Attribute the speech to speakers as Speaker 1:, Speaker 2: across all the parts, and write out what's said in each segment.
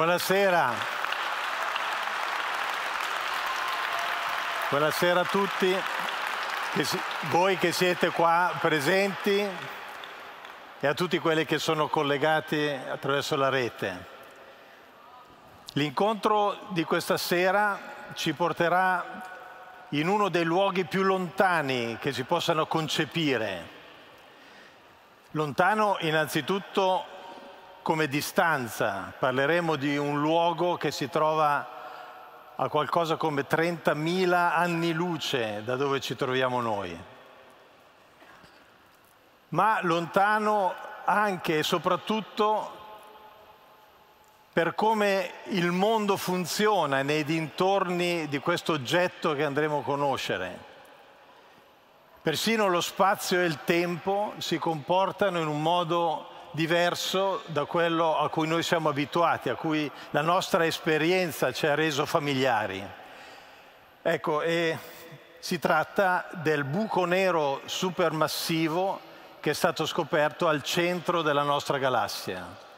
Speaker 1: Buonasera. Buonasera a tutti, che si, voi che siete qua presenti e a tutti quelli che sono collegati attraverso la rete. L'incontro di questa sera ci porterà in uno dei luoghi più lontani che si possano concepire. Lontano innanzitutto come distanza, parleremo di un luogo che si trova a qualcosa come 30.000 anni luce da dove ci troviamo noi, ma lontano anche e soprattutto per come il mondo funziona nei dintorni di questo oggetto che andremo a conoscere. Persino lo spazio e il tempo si comportano in un modo diverso da quello a cui noi siamo abituati, a cui la nostra esperienza ci ha reso familiari. Ecco, e si tratta del buco nero supermassivo che è stato scoperto al centro della nostra galassia.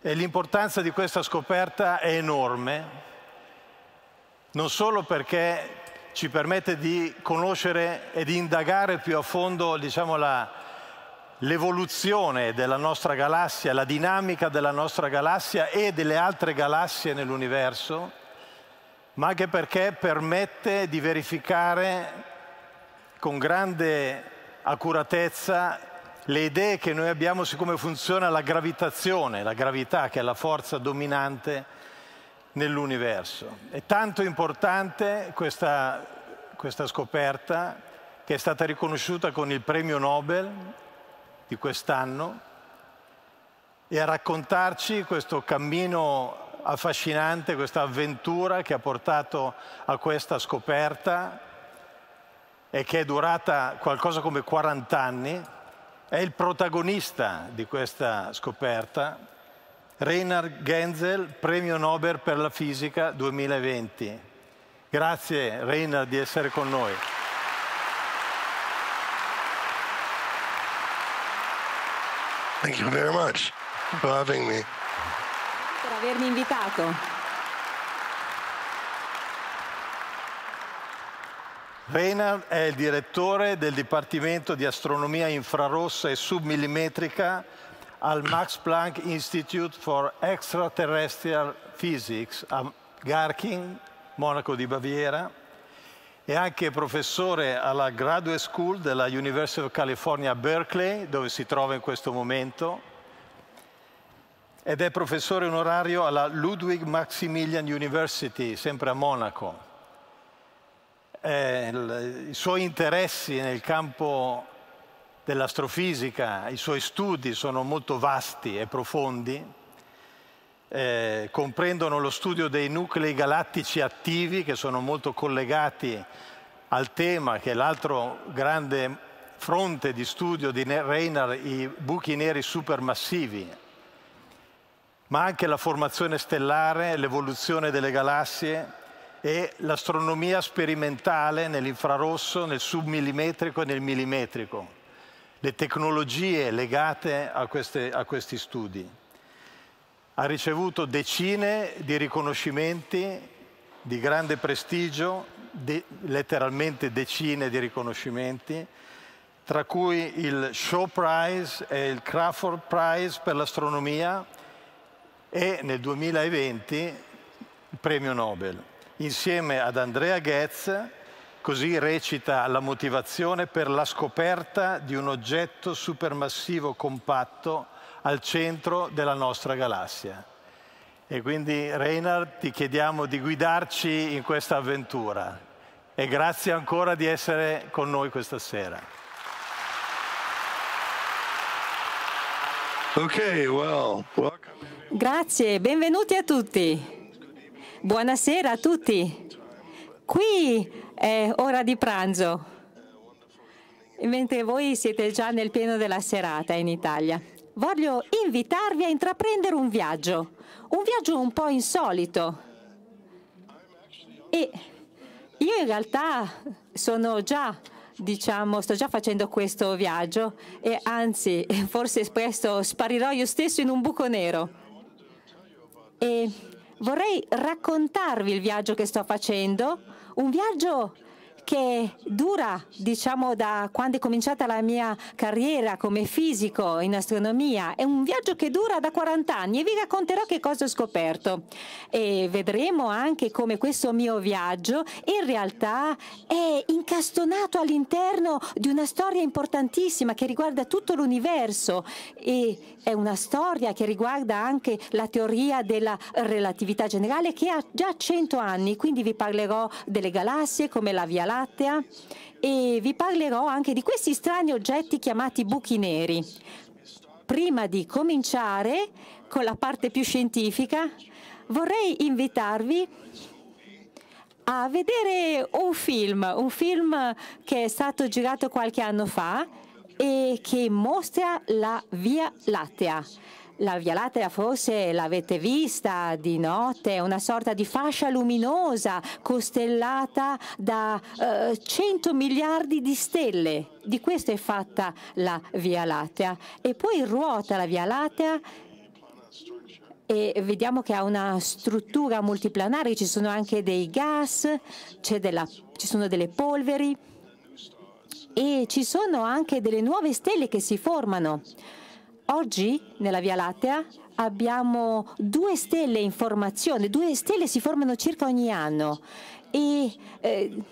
Speaker 1: E l'importanza di questa scoperta è enorme, non solo perché ci permette di conoscere e di indagare più a fondo diciamo, la, l'evoluzione della nostra galassia, la dinamica della nostra galassia e delle altre galassie nell'universo, ma anche perché permette di verificare con grande accuratezza le idee che noi abbiamo su come funziona la gravitazione, la gravità che è la forza dominante nell'universo. È tanto importante questa, questa scoperta che è stata riconosciuta con il premio Nobel di quest'anno e a raccontarci questo cammino affascinante, questa avventura che ha portato a questa scoperta e che è durata qualcosa come 40 anni, è il protagonista di questa scoperta, Reinhard Genzel, premio Nobel per la fisica 2020. Grazie Reinhard di essere con noi. Thank you very much for having me. Per
Speaker 2: avermi invitato.
Speaker 1: Reynard è il direttore del Dipartimento di Astronomia Infrarossa e Submillimetrica al Max Planck Institute for Extraterrestrial Physics a Garching, Monaco di Baviera è anche professore alla Graduate School della University of California a Berkeley, dove si trova in questo momento, ed è professore onorario alla Ludwig Maximilian University, sempre a Monaco. Eh, I suoi interessi nel campo dell'astrofisica, i suoi studi sono molto vasti e profondi eh, comprendono lo studio dei nuclei galattici attivi che sono molto collegati al tema che è l'altro grande fronte di studio di Reiner, i buchi neri supermassivi, ma anche la formazione stellare, l'evoluzione delle galassie e l'astronomia sperimentale nell'infrarosso, nel submillimetrico e nel millimetrico, le tecnologie legate a, queste, a questi studi ha ricevuto decine di riconoscimenti di grande prestigio, de letteralmente decine di riconoscimenti, tra cui il Shaw Prize e il Crawford Prize per l'astronomia e nel 2020 il premio Nobel. Insieme ad Andrea Goetz, così recita la motivazione per la scoperta di un oggetto supermassivo compatto al centro della nostra galassia. E quindi Reinhard ti chiediamo di guidarci in questa avventura e grazie ancora di essere con noi questa sera. Okay, well,
Speaker 2: grazie, benvenuti a tutti. Buonasera a tutti. Qui è ora di pranzo, mentre voi siete già nel pieno della serata in Italia voglio invitarvi a intraprendere un viaggio, un viaggio un po' insolito. E io in realtà sono già, diciamo, sto già facendo questo viaggio e anzi, forse presto sparirò io stesso in un buco nero. E vorrei raccontarvi il viaggio che sto facendo, un viaggio che dura, diciamo, da quando è cominciata la mia carriera come fisico in astronomia. È un viaggio che dura da 40 anni e vi racconterò che cosa ho scoperto. E vedremo anche come questo mio viaggio in realtà è incastonato all'interno di una storia importantissima che riguarda tutto l'universo e è una storia che riguarda anche la teoria della relatività generale che ha già 100 anni, quindi vi parlerò delle galassie come la Via Lattea Lattea e vi parlerò anche di questi strani oggetti chiamati buchi neri. Prima di cominciare con la parte più scientifica, vorrei invitarvi a vedere un film, un film che è stato girato qualche anno fa e che mostra la Via Lattea. La Via Lattea forse l'avete vista di notte, una sorta di fascia luminosa costellata da eh, 100 miliardi di stelle. Di questo è fatta la Via Lattea. E poi ruota la Via Lattea e vediamo che ha una struttura multiplanare, ci sono anche dei gas, della, ci sono delle polveri e ci sono anche delle nuove stelle che si formano. Oggi nella Via Lattea abbiamo due stelle in formazione, due stelle si formano circa ogni anno e eh,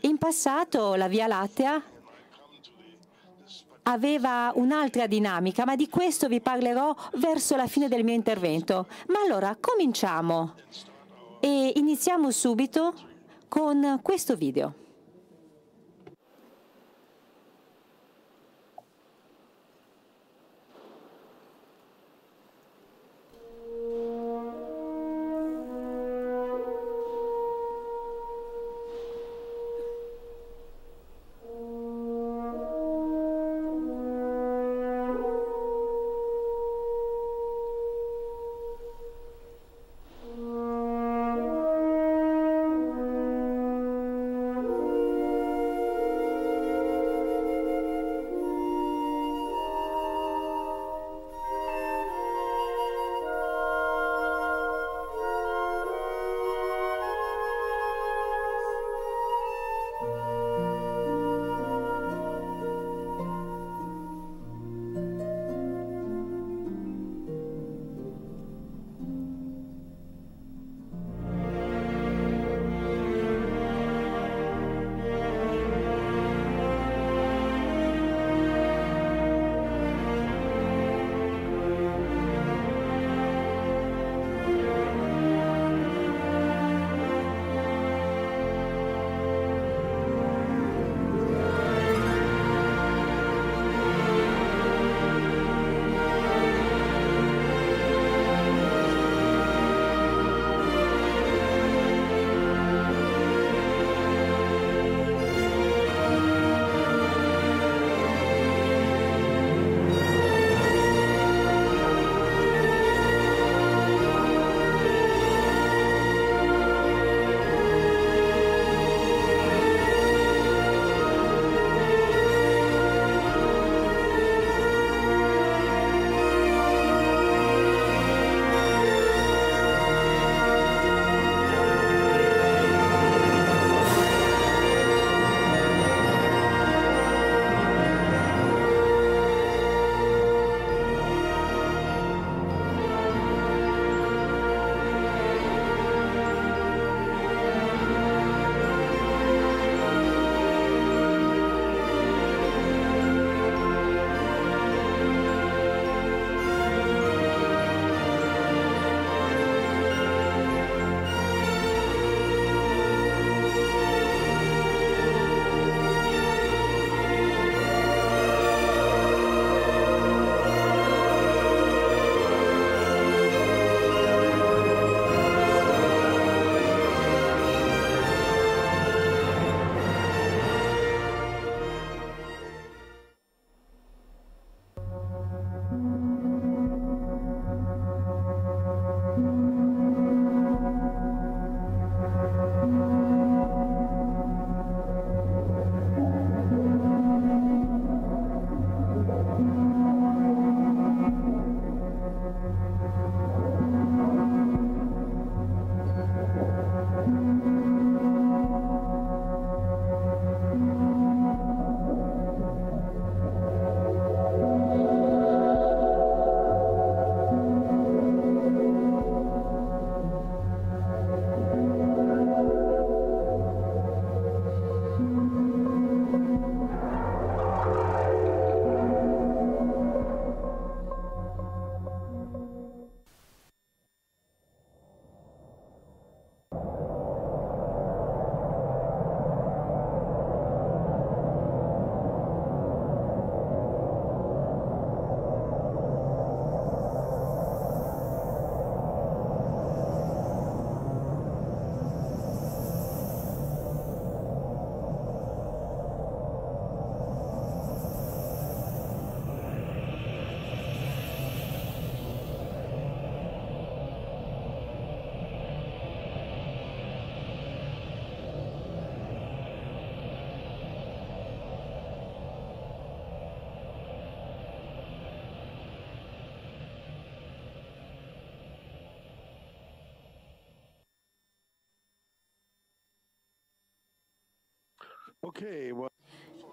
Speaker 2: in passato la Via Lattea aveva un'altra dinamica, ma di questo vi parlerò verso la fine del mio intervento. Ma allora cominciamo e iniziamo subito con questo video.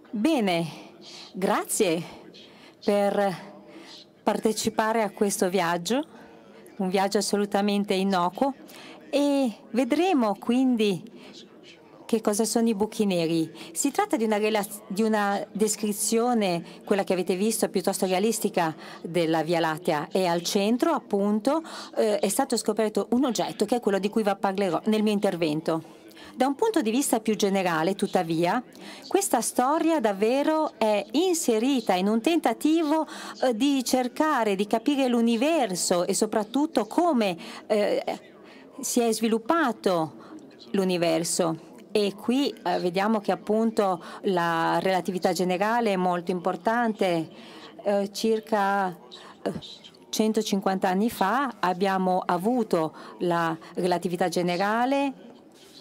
Speaker 2: Bene, grazie per partecipare a questo viaggio, un viaggio assolutamente innocuo e vedremo quindi che cosa sono i buchi neri. Si tratta di una, di una, descrizione, quella che avete visto, piuttosto realistica della Via Lattea e al centro appunto eh, è stato scoperto un oggetto che è quello di cui vi parlerò nel mio intervento. Da un punto di vista più generale, tuttavia, questa storia davvero è inserita in un tentativo eh, di cercare di capire l'universo e soprattutto come eh, si è sviluppato l'universo. E qui eh, vediamo che appunto la relatività generale è molto importante. Eh, circa 150 eh, anni fa abbiamo avuto la relatività generale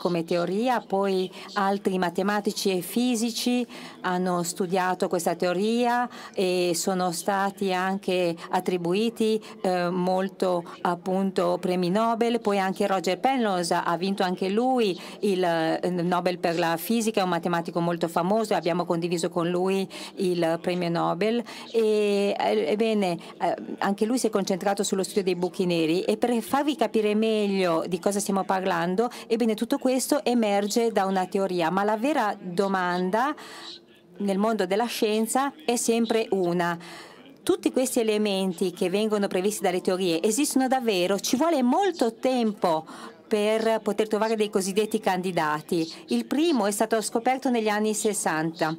Speaker 2: come teoria, poi altri matematici e fisici hanno studiato questa teoria e sono stati anche attribuiti eh, molto appunto premi Nobel, poi anche Roger Penrose ha vinto anche lui il eh, Nobel per la fisica, è un matematico molto famoso, abbiamo condiviso con lui il premio Nobel e eh, ebbene eh, anche lui si è concentrato sullo studio dei buchi neri e per farvi capire meglio di cosa stiamo parlando, ebbene tutto questo questo emerge da una teoria, ma la vera domanda nel mondo della scienza è sempre una. Tutti questi elementi che vengono previsti dalle teorie esistono davvero? Ci vuole molto tempo per poter trovare dei cosiddetti candidati. Il primo è stato scoperto negli anni 60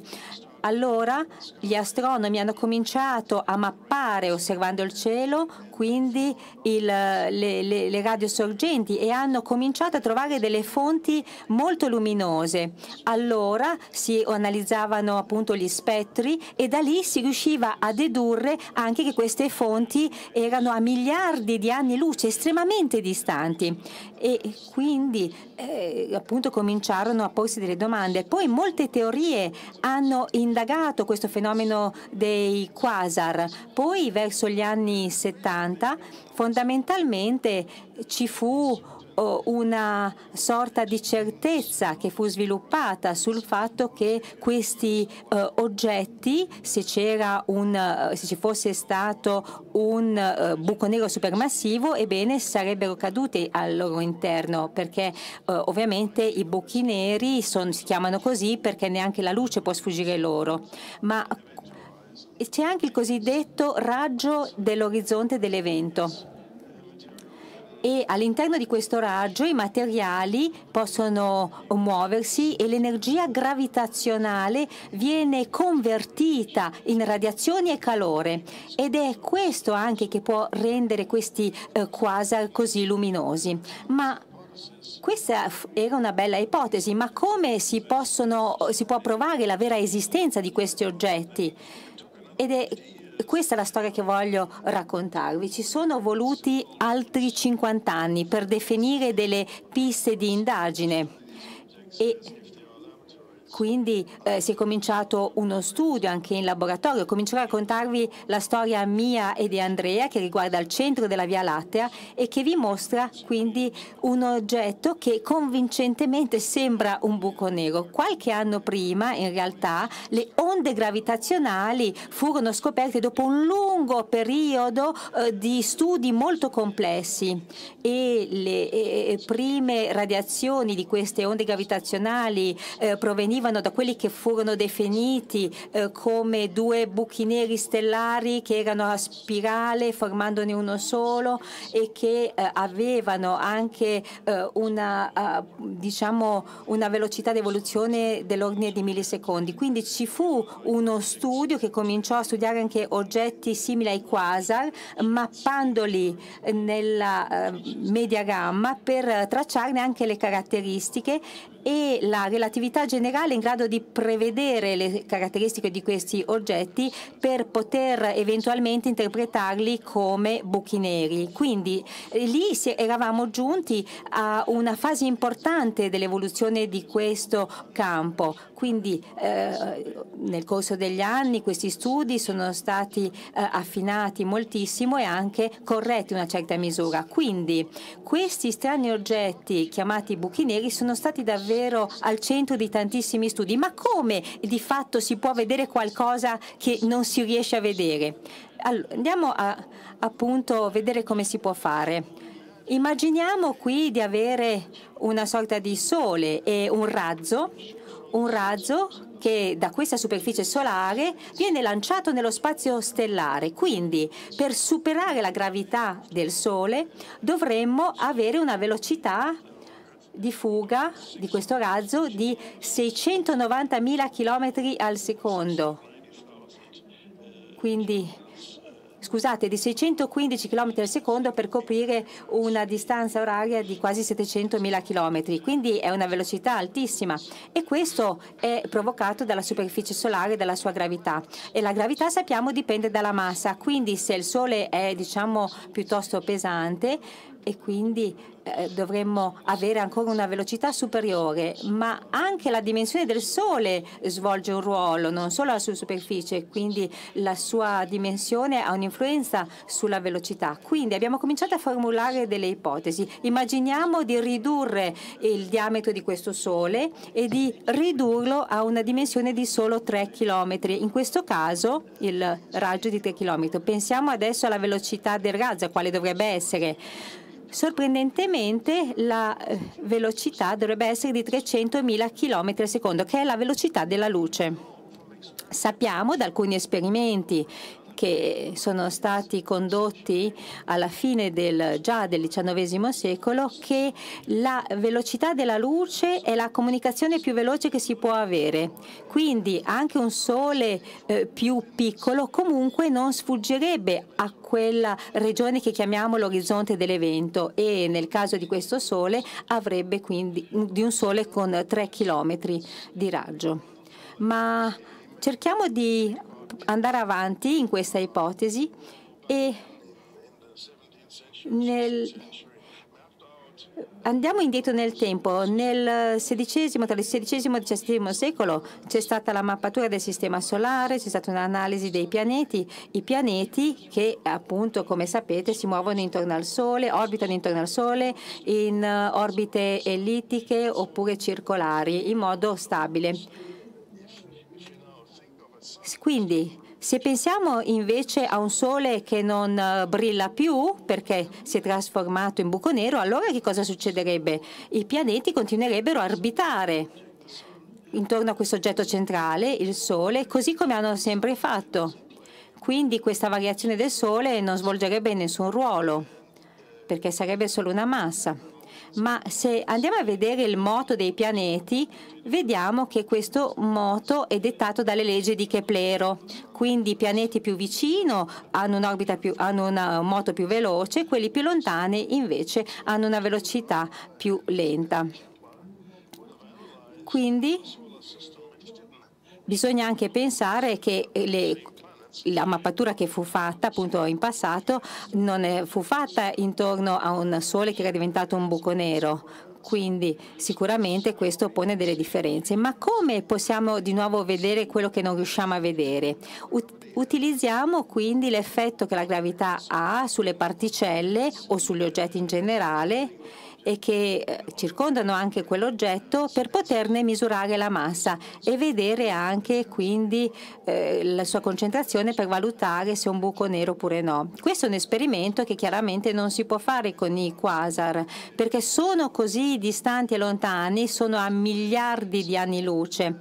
Speaker 2: allora gli astronomi hanno cominciato a mappare osservando il cielo, quindi il, le, le, le radiosorgenti e hanno cominciato a trovare delle fonti molto luminose. Allora si analizzavano appunto gli spettri e da lì si riusciva a dedurre anche che queste fonti erano a miliardi di anni luce, estremamente distanti. E quindi eh, appunto cominciarono a porsi delle domande. Poi molte teorie hanno in indagato questo fenomeno dei quasar. Poi verso gli anni 70 fondamentalmente ci fu una sorta di certezza che fu sviluppata sul fatto che questi eh, oggetti, se, un, eh, se, ci fosse stato un eh, buco nero supermassivo, ebbene sarebbero caduti al loro interno, perché eh, ovviamente i buchi neri son, si chiamano così perché neanche la luce può sfuggire loro. Ma c'è anche il cosiddetto raggio dell'orizzonte dell'evento e all'interno di questo raggio i materiali possono muoversi e l'energia gravitazionale viene convertita in radiazioni e calore ed è questo anche che può rendere questi eh, quasar così luminosi. Ma questa era una bella ipotesi, ma come si, possono, si può provare la vera esistenza di questi oggetti? Ed è questa è la storia che voglio raccontarvi. Ci sono voluti altri 50 anni per definire delle piste di indagine e quindi eh, si è cominciato uno studio anche in laboratorio. Comincerò a raccontarvi la storia mia e di Andrea che riguarda il centro della Via Lattea e che vi mostra quindi un oggetto che convincentemente sembra un buco nero. Qualche anno prima in realtà le onde gravitazionali furono scoperte dopo un lungo periodo eh, di studi molto complessi e le eh, prime radiazioni di queste onde gravitazionali eh, provenivano provenivano da quelli che furono definiti eh, come due buchi neri stellari che erano a spirale formandone uno solo e che eh, avevano anche eh, una, eh, diciamo, una velocità di evoluzione dell'ordine di millisecondi. Quindi ci fu uno studio che cominciò a studiare anche oggetti simili ai quasar, mappandoli nella eh, media gamma per eh, tracciarne anche le caratteristiche e la relatività generale in grado di prevedere le caratteristiche di questi oggetti per poter eventualmente interpretarli come buchi neri. Quindi eh, lì eravamo giunti a una fase importante dell'evoluzione di questo campo. Quindi eh, nel corso degli anni questi studi sono stati eh, affinati moltissimo e anche corretti in una certa misura. Quindi questi strani oggetti chiamati buchi neri sono stati davvero al centro di tantissimi primissimi studi, ma come di fatto si può vedere qualcosa che non si riesce a vedere? Allora, andiamo a appunto, vedere come si può fare. Immaginiamo qui di avere una sorta di sole e un razzo, un razzo che da questa superficie solare viene lanciato nello spazio stellare. Quindi per superare la gravità del Sole dovremmo avere una velocità di fuga di questo razzo di 690.000 km al secondo. Quindi, scusate, di 615 km al secondo per coprire una distanza oraria di quasi 700.000 km, quindi è una velocità altissima e questo è provocato dalla superficie solare e dalla sua gravità e la gravità sappiamo dipende dalla massa, quindi se il Sole è diciamo piuttosto pesante e quindi eh, dovremmo avere ancora una velocità superiore, ma anche la dimensione del Sole svolge un ruolo, non solo la sua superficie, quindi la sua dimensione ha un'influenza sulla velocità. Quindi abbiamo cominciato a formulare delle ipotesi. Immaginiamo di ridurre il diametro di questo Sole e di ridurlo a una dimensione di solo 3 km. In questo caso il raggio di 3 km. Pensiamo adesso alla velocità del razzo, quale dovrebbe essere. Sorprendentemente la eh, velocità dovrebbe essere di 300.000 km al secondo, che è la velocità della luce. Sappiamo da alcuni esperimenti che sono stati condotti alla fine del, già del XIX secolo che la velocità della luce è la comunicazione più veloce che si può avere. Quindi anche un sole eh, più piccolo comunque non sfuggirebbe a quella regione che chiamiamo l'orizzonte dell'evento e nel caso di questo sole avrebbe quindi di un sole con 3 km di raggio. Ma cerchiamo di andare avanti in questa ipotesi e
Speaker 1: nel,
Speaker 2: Andiamo indietro nel tempo, nel XVI, tra il XVI e il XVII secolo c'è stata la mappatura del sistema solare, c'è stata un'analisi dei pianeti, i pianeti che appunto come sapete si muovono intorno al Sole, orbitano intorno al Sole in eh, orbite ellittiche oppure circolari in modo stabile. Quindi, se pensiamo invece a un sole che non eh, brilla più perché si è trasformato in buco nero, allora che cosa succederebbe? I pianeti continuerebbero a orbitare intorno a questo oggetto centrale, il Sole, così come hanno sempre fatto. Quindi questa variazione del Sole non svolgerebbe nessun ruolo, perché sarebbe solo una massa ma se andiamo a vedere il moto dei pianeti, vediamo che questo moto è dettato dalle leggi di Keplero. Quindi i pianeti più vicini hanno, un più, hanno un moto più veloce, quelli più lontani invece hanno una velocità più lenta. Quindi bisogna anche pensare che le la mappatura che fu fatta appunto in passato non è, fu fatta intorno a un sole che era diventato un buco nero, quindi sicuramente questo pone delle differenze. Ma come possiamo di nuovo vedere quello che non riusciamo a vedere? utilizziamo quindi l'effetto che la gravità ha sulle particelle o sugli oggetti in generale e che eh, circondano anche quell'oggetto per poterne misurare la massa e vedere anche quindi eh, la sua concentrazione per valutare se è un buco nero oppure no. Questo è un esperimento che chiaramente non si può fare con i quasar perché sono così distanti e lontani, sono a miliardi di anni luce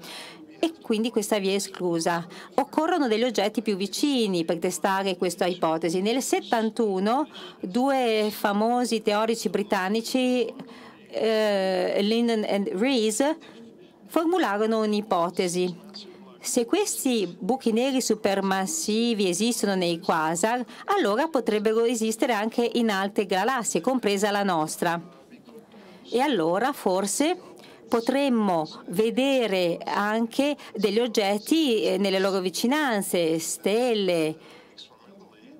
Speaker 2: e quindi questa via è esclusa. Occorrono degli oggetti più vicini per testare questa ipotesi. Nel 71 due famosi teorici britannici, eh, Linden e Rees, formularono un'ipotesi. Se questi buchi neri supermassivi esistono nei quasar, allora potrebbero esistere anche in altre galassie, compresa la nostra. E allora forse potremmo vedere anche degli oggetti eh, nelle loro vicinanze, stelle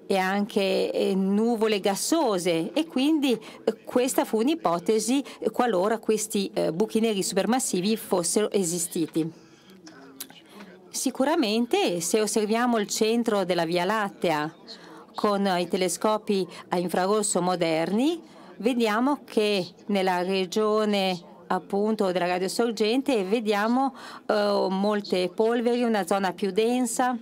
Speaker 2: e anche eh, nuvole gassose e quindi eh, questa fu un'ipotesi qualora questi buchi neri supermassivi fossero esistiti. Sicuramente se osserviamo il centro della Via Lattea con i telescopi a infrarosso moderni, vediamo che nella regione appunto della radiosorgente e vediamo eh, molte polveri, una zona più densa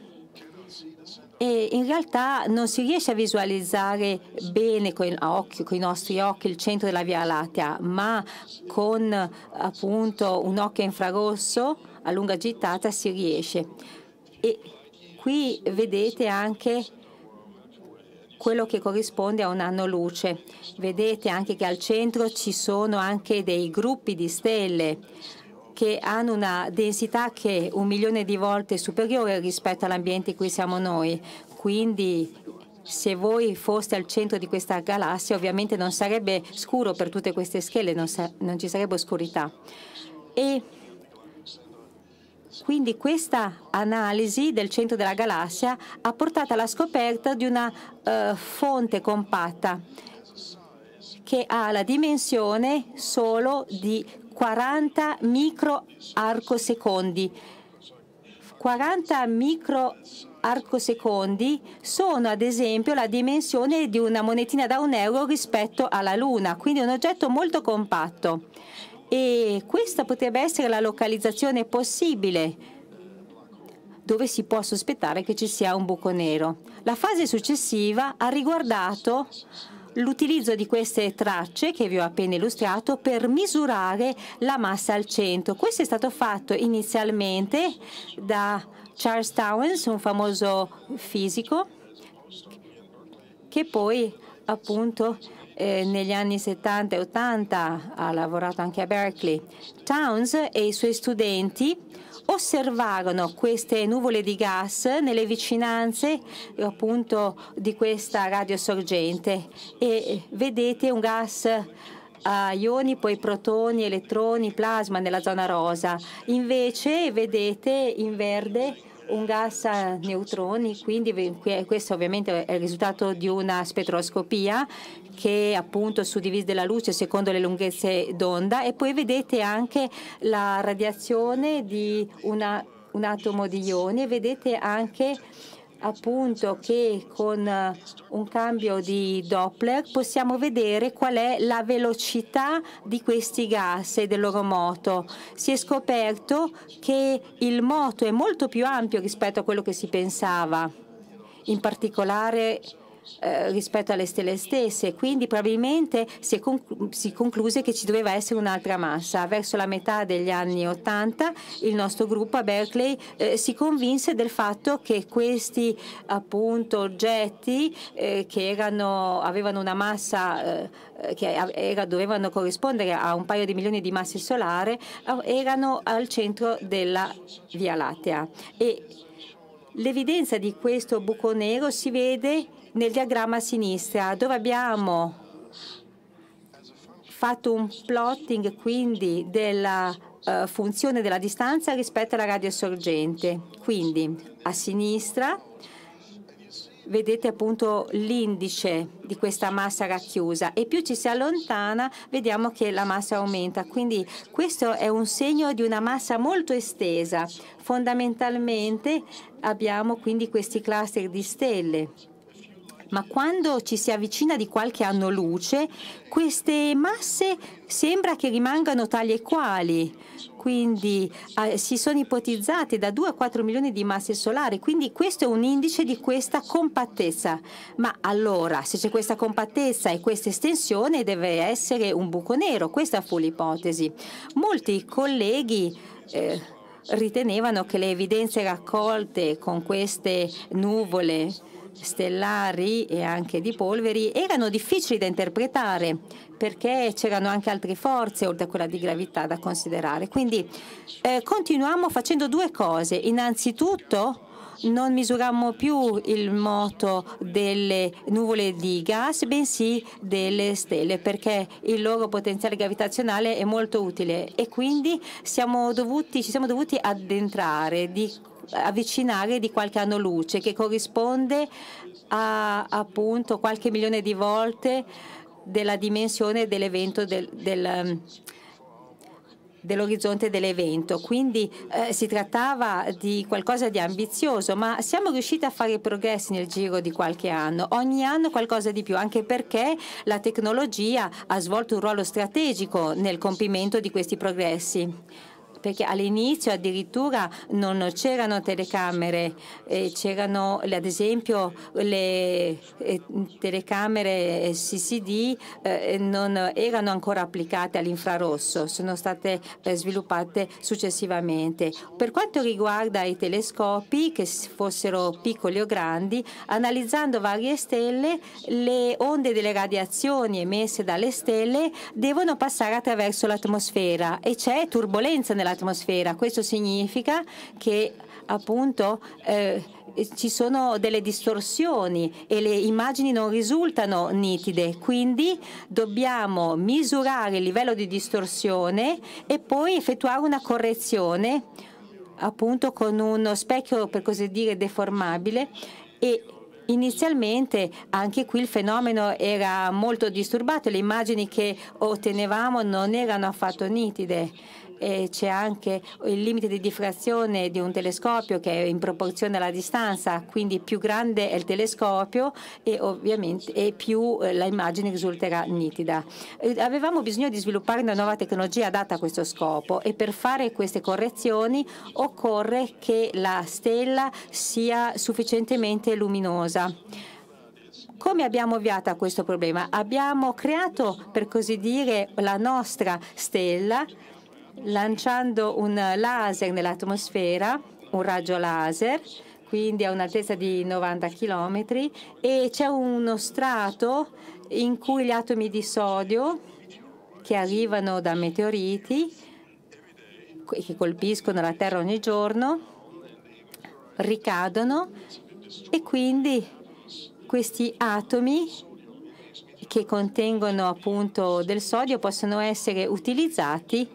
Speaker 2: e in realtà non si riesce a visualizzare bene con, occhio, con, i nostri occhi il centro della Via Lattea, ma con appunto un occhio infrarosso a lunga gittata si riesce. E qui vedete anche quello che corrisponde a un anno luce. Vedete anche che al centro ci sono anche dei gruppi di stelle che hanno una densità che è un milione di volte superiore rispetto all'ambiente in cui siamo noi. Quindi se voi foste al centro di questa galassia ovviamente non sarebbe scuro per tutte queste schelle, non, non ci sarebbe oscurità. E quindi questa analisi del centro della galassia ha portato alla scoperta di una eh, fonte compatta che ha la dimensione solo di 40 microarcosecondi. 40 microarcosecondi sono ad esempio la dimensione di una monetina da un euro rispetto alla Luna, quindi un oggetto molto compatto e questa potrebbe essere la localizzazione possibile dove si può sospettare che ci sia un buco nero. La fase successiva ha riguardato l'utilizzo di queste tracce che vi ho appena illustrato per misurare la massa al centro. Questo è stato fatto inizialmente da Charles Towns, un famoso fisico, che poi appunto negli anni 70 e 80 ha lavorato anche a Berkeley. Towns e i suoi studenti osservarono queste nuvole di gas nelle vicinanze appunto di questa radiosorgente e vedete un gas a ioni, poi protoni, elettroni, plasma nella zona rosa. Invece vedete in verde un gas a neutroni, quindi questo ovviamente è il risultato di una spettroscopia che appunto suddivide la luce secondo le lunghezze d'onda e poi vedete anche la radiazione di una, un atomo di ioni e vedete anche appunto che con eh, un cambio di Doppler possiamo vedere qual è la velocità di questi gas e del loro moto. Si è scoperto che il moto è molto più ampio rispetto a quello che si pensava. In particolare eh, rispetto alle stelle stesse, quindi probabilmente si, conclu si concluse che ci doveva essere un'altra massa. Verso la metà degli anni 80 il nostro gruppo a Berkeley eh, si convinse del fatto che questi appunto oggetti eh, che erano, avevano una massa eh, eh, che era, dovevano corrispondere a un paio di milioni di masse solari erano al centro della Via Lattea e l'evidenza di questo buco nero si vede nel diagramma a sinistra dove abbiamo fatto un plotting quindi della uh, funzione della distanza rispetto alla radiosorgente. Quindi a sinistra vedete appunto l'indice di questa massa racchiusa e più ci si allontana vediamo che la massa aumenta quindi questo è un segno di una massa molto estesa fondamentalmente abbiamo quindi questi cluster di stelle ma quando ci si avvicina di qualche anno luce, queste masse sembra che rimangano tali e quali. Quindi eh, si sono ipotizzate da 2 a 4 milioni di masse solari, quindi questo è un indice di questa compattezza. Ma allora, se c'è questa compattezza e questa estensione, deve essere un buco nero. Questa fu l'ipotesi. Molti colleghi. Eh, ritenevano che le evidenze raccolte con queste nuvole stellari e anche di polveri erano difficili da interpretare perché c'erano anche altre forze oltre a quella di gravità da considerare. Quindi eh, continuammo facendo due cose. Innanzitutto non misurammo più il moto delle nuvole di gas, bensì delle stelle, perché il loro potenziale gravitazionale è molto utile e quindi siamo dovuti, ci siamo dovuti addentrare di avvicinare di qualche anno luce, che corrisponde a appunto qualche milione di volte della dimensione dell'evento del, del, ehm, dell'orizzonte dell'evento. Quindi eh, si trattava di qualcosa di ambizioso, ma siamo riusciti a fare progressi nel giro di qualche anno. Ogni anno qualcosa di più, anche perché la tecnologia ha svolto un ruolo strategico nel compimento di questi progressi perché all'inizio addirittura non c'erano telecamere, eh, c'erano ad esempio le eh, telecamere CCD eh, non erano ancora applicate all'infrarosso, sono state sviluppate successivamente. Per quanto riguarda i telescopi, che fossero piccoli o grandi, analizzando varie stelle, le onde delle radiazioni emesse dalle stelle devono passare attraverso l'atmosfera e c'è turbolenza nella l'atmosfera. Questo significa che appunto eh, ci sono delle distorsioni e le immagini non risultano nitide, quindi dobbiamo misurare il livello di distorsione e poi effettuare una correzione appunto con uno specchio per così dire deformabile e Inizialmente anche qui il fenomeno era molto disturbato, le immagini che ottenevamo non erano affatto nitide eh, c'è anche il limite di diffrazione di un telescopio che è in proporzione alla distanza, quindi più grande è il telescopio e ovviamente e più eh, l'immagine risulterà nitida. Eh, avevamo bisogno di sviluppare una nuova tecnologia adatta a questo scopo e per fare queste correzioni occorre che la stella sia sufficientemente luminosa. Come abbiamo avviato questo problema? Abbiamo creato, per così dire, la nostra stella lanciando un laser nell'atmosfera, un raggio laser, quindi a un'altezza di 90 km, e c'è uno strato in cui gli atomi di sodio che arrivano da meteoriti, che colpiscono la Terra ogni giorno, ricadono e quindi questi atomi che contengono appunto del sodio possono essere utilizzati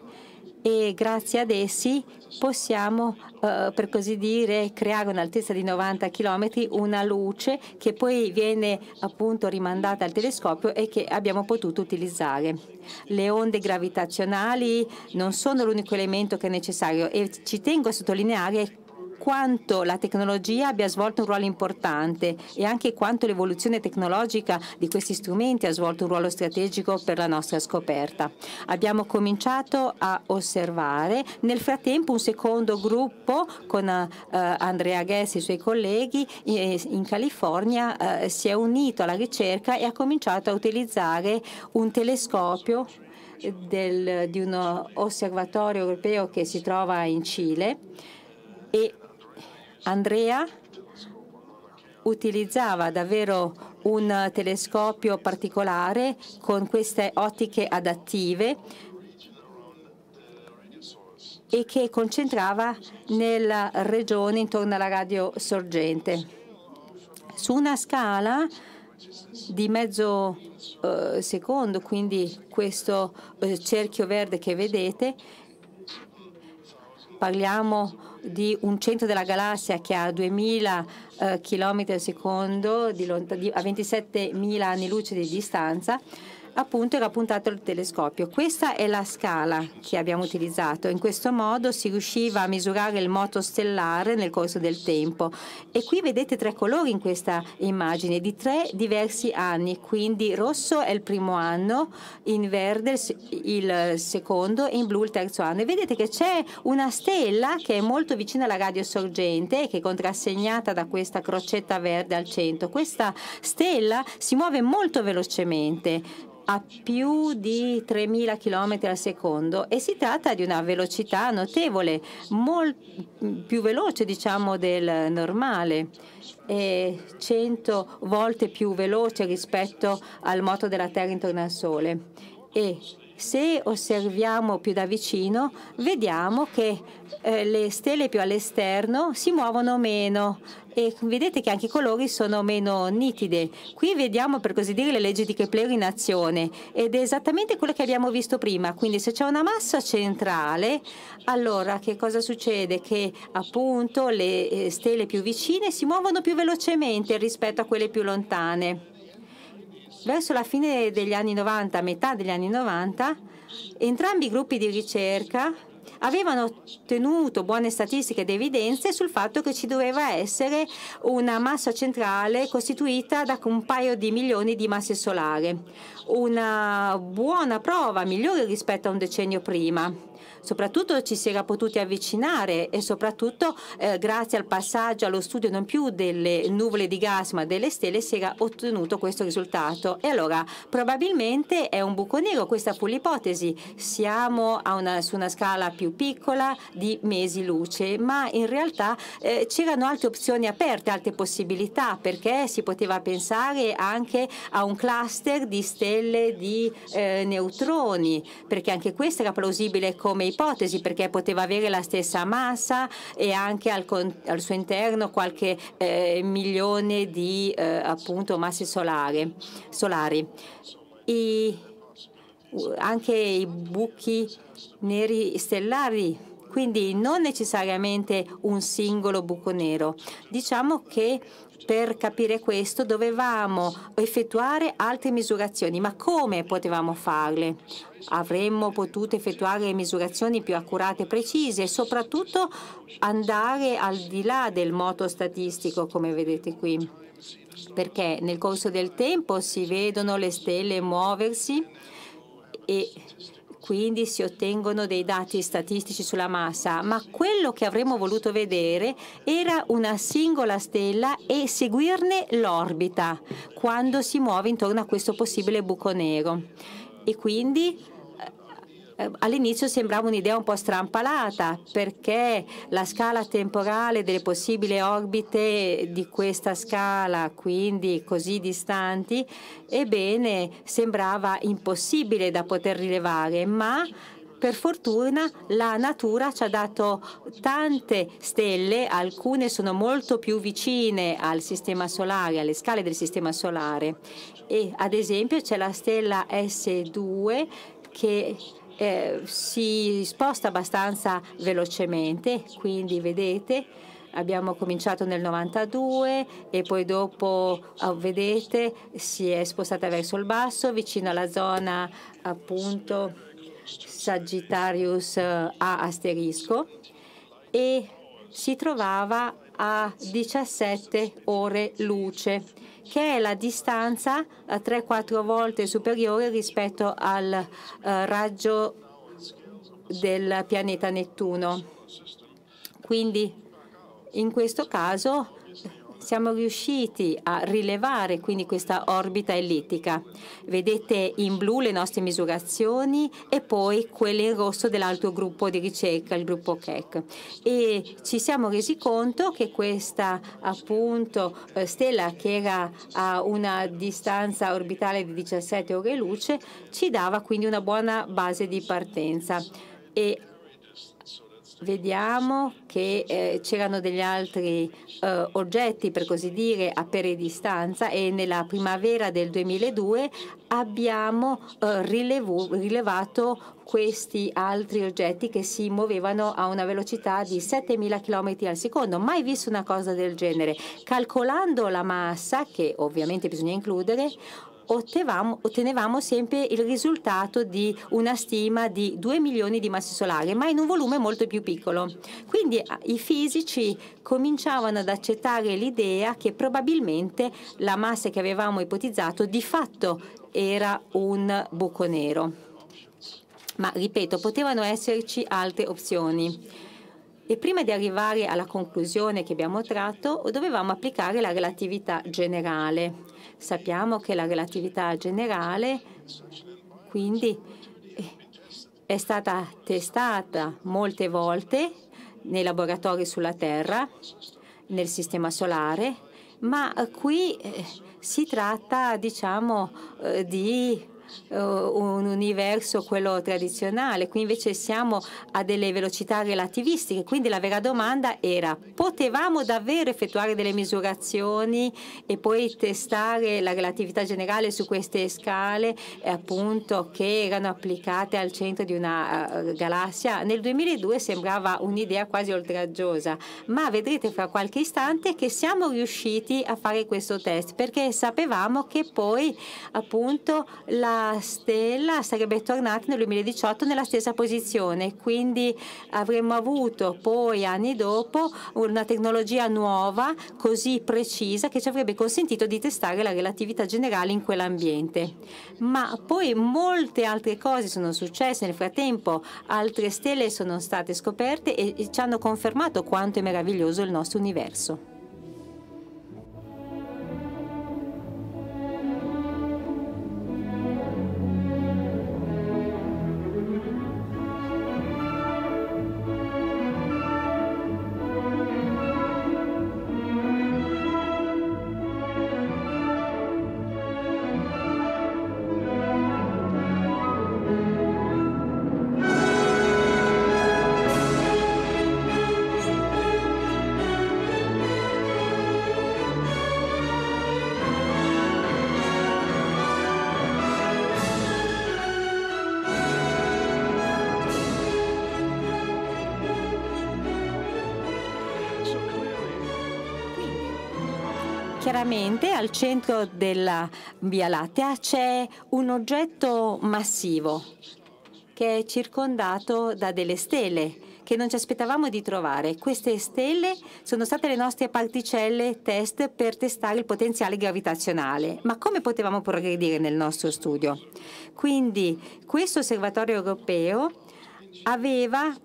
Speaker 2: e grazie ad essi possiamo, eh, per così dire, creare un'altezza di 90 km, una luce che poi viene appunto rimandata al telescopio e che abbiamo potuto utilizzare. Le onde gravitazionali non sono l'unico elemento che è necessario e ci tengo a sottolineare quanto la tecnologia abbia svolto un ruolo importante e anche quanto l'evoluzione tecnologica di questi strumenti ha svolto un ruolo strategico per la nostra scoperta. Abbiamo cominciato a osservare, nel frattempo un secondo gruppo con uh, Andrea Ghess e i suoi colleghi eh, in California uh, si è unito alla ricerca e ha cominciato a utilizzare un telescopio del, di un osservatorio europeo che si trova in Cile e Andrea utilizzava davvero un telescopio particolare con queste ottiche adattive e che concentrava nella regione intorno alla radio sorgente. Su una scala di mezzo eh, secondo, quindi questo eh, cerchio verde che vedete, parliamo di un centro della galassia che ha 2000 km eh, al secondo, a 27.000 anni luce di distanza, appunto era puntato il telescopio. Questa è la scala che abbiamo utilizzato. In questo modo si riusciva a misurare il moto stellare nel corso del tempo. E qui vedete tre colori in questa immagine di tre diversi anni, quindi rosso è il primo anno, in verde il secondo e in blu il terzo anno. E vedete che c'è una stella che è molto vicina alla radio sorgente e che è contrassegnata da questa crocetta verde al centro. Questa stella si muove molto velocemente a più di 3.000 km al secondo e si tratta di una velocità notevole, più veloce diciamo, del normale e 100 volte più veloce rispetto al moto della Terra intorno al Sole. E se osserviamo più da vicino, vediamo che eh, le stelle più all'esterno si muovono meno e vedete che anche i colori sono meno nitide. Qui vediamo per così dire le leggi di Kepler in azione ed è esattamente quello che abbiamo visto prima, quindi se c'è una massa centrale allora che cosa succede? Che appunto le eh, stelle più vicine si muovono più velocemente rispetto a quelle più lontane. Verso la fine degli anni 90, metà degli anni 90, entrambi i gruppi di ricerca avevano ottenuto buone statistiche ed evidenze sul fatto che ci doveva essere una massa centrale costituita da un paio di milioni di masse solari, una buona prova, migliore rispetto a un decennio prima. Soprattutto ci si era potuti avvicinare e soprattutto eh, grazie al passaggio allo studio non più delle nuvole di gas ma delle stelle si era ottenuto questo risultato. E allora probabilmente è un buco nero, questa fu l'ipotesi. Siamo una, su una scala più piccola di mesi luce, ma in realtà eh, c'erano altre opzioni aperte, altre possibilità, perché si poteva pensare anche a un cluster di stelle di eh, neutroni, perché anche questa era plausibile come ipotesi ipotesi perché poteva avere la stessa massa e anche al, al suo interno qualche eh, milione di eh, appunto, masse solari. solari. I, anche i buchi neri stellari, quindi non necessariamente un singolo buco nero. Diciamo che per capire questo dovevamo effettuare altre misurazioni, ma come potevamo farle? Avremmo potuto effettuare misurazioni più accurate e precise e soprattutto andare al di là del moto statistico, come vedete qui, perché nel corso del tempo si vedono le stelle muoversi e quindi si ottengono dei dati statistici sulla massa, ma quello che avremmo voluto vedere era una singola stella e seguirne l'orbita quando si muove intorno a questo possibile buco nero. E quindi eh, all'inizio sembrava un'idea un po' strampalata perché la scala temporale delle possibili orbite di questa scala, quindi così distanti, ebbene sembrava impossibile da poter rilevare, ma per fortuna la natura ci ha dato tante stelle, alcune sono molto più vicine al sistema solare, alle scale del sistema solare. E ad esempio c'è la stella S2 che eh, si sposta abbastanza velocemente, quindi vedete abbiamo cominciato nel 92 e poi dopo oh, vedete si è spostata verso il basso vicino alla zona appunto Sagittarius eh, A asterisco e si trovava a 17 ore luce che è la distanza 3-4 eh, volte superiore rispetto al eh, raggio del pianeta Nettuno. Quindi in questo caso siamo riusciti a rilevare quindi questa orbita ellittica. Vedete in blu le nostre misurazioni e poi quelle in rosso dell'altro gruppo di ricerca, il gruppo Keck. E ci siamo resi conto che questa appunto eh, stella che era a una distanza orbitale di 17 ore luce ci dava quindi una buona base di partenza. E vediamo che eh, c'erano degli altri eh, oggetti, per così dire, a peridistanza e nella primavera del 2002 abbiamo eh, rilevo, rilevato questi altri oggetti che si muovevano a una velocità di 7.000 km al secondo. Mai visto una cosa del genere. Calcolando la massa, che ovviamente bisogna includere, ottevamo, ottenevamo sempre il risultato di una stima di 2 milioni di masse solari, ma in un volume molto più piccolo. Quindi ah, i fisici cominciavano ad accettare l'idea che probabilmente la massa che avevamo ipotizzato di fatto era un buco nero. Ma ripeto, potevano esserci altre opzioni. E prima di arrivare alla conclusione che abbiamo tratto, dovevamo applicare la relatività generale Sappiamo che la relatività generale quindi è stata testata molte volte nei laboratori sulla Terra, nel Sistema Solare, ma qui eh, si tratta diciamo, eh, di eh, un universo, quello tradizionale. Qui invece siamo a delle velocità relativistiche. Quindi la vera domanda era, potevamo davvero effettuare delle misurazioni e poi testare la relatività generale su queste scale eh, appunto, che erano applicate al centro di una uh, galassia? Nel 2002 sembrava un'idea quasi oltraggiosa, ma vedrete fra qualche istante che siamo riusciti a fare questo test perché sapevamo che poi appunto la stella sarebbe tornata nel 2018 nella stessa posizione, quindi avremmo avuto poi anni dopo una tecnologia nuova così precisa che ci avrebbe consentito di testare la relatività generale in quell'ambiente. Ma poi molte altre cose sono successe nel frattempo, altre stelle sono state scoperte e ci hanno confermato quanto è meraviglioso il nostro universo. chiaramente al centro della Via Lattea c'è un oggetto massivo che è circondato da delle stelle che non ci aspettavamo di trovare. Queste stelle sono state le nostre particelle test per testare il potenziale gravitazionale. Ma come potevamo progredire nel nostro studio? Quindi questo osservatorio europeo aveva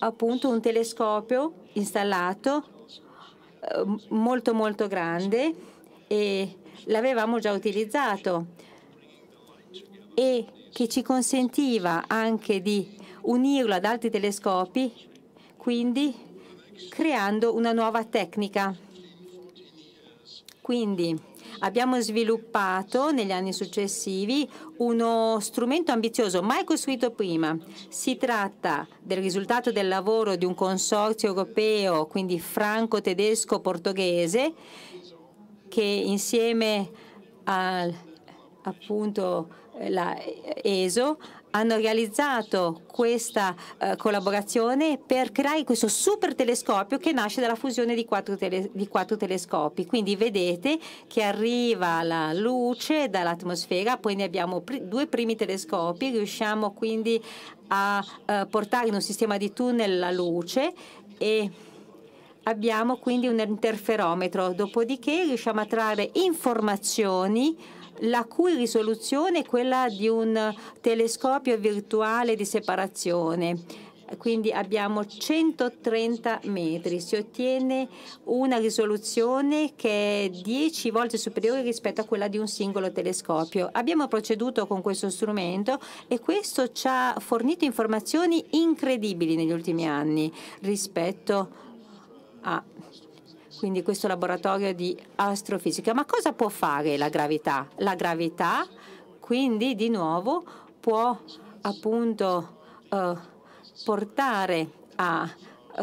Speaker 2: appunto un telescopio installato Ehm, molto molto grande e l'avevamo già utilizzato e che ci consentiva anche di unirlo ad altri telescopi, quindi creando una nuova tecnica. Quindi Abbiamo sviluppato negli anni successivi uno strumento ambizioso mai costruito prima. Si tratta del risultato del lavoro di un consorzio europeo, quindi franco-tedesco-portoghese, che insieme al appunto la ESO hanno realizzato questa eh, collaborazione per creare questo super telescopio che nasce dalla fusione di quattro, tele, di quattro telescopi. Quindi vedete che arriva la luce dall'atmosfera, poi ne abbiamo pr due primi telescopi, riusciamo quindi a eh, portare in un sistema di tunnel la luce e abbiamo quindi un interferometro, dopodiché riusciamo a trarre informazioni la cui risoluzione è quella di un telescopio virtuale di separazione quindi abbiamo 130 metri, si ottiene una risoluzione che è 10 volte superiore rispetto a quella di un singolo telescopio. Abbiamo proceduto con questo strumento e questo ci ha fornito informazioni incredibili negli ultimi anni rispetto a quindi questo laboratorio di astrofisica. Ma cosa può fare la gravità? La gravità quindi di nuovo può appunto eh, portare a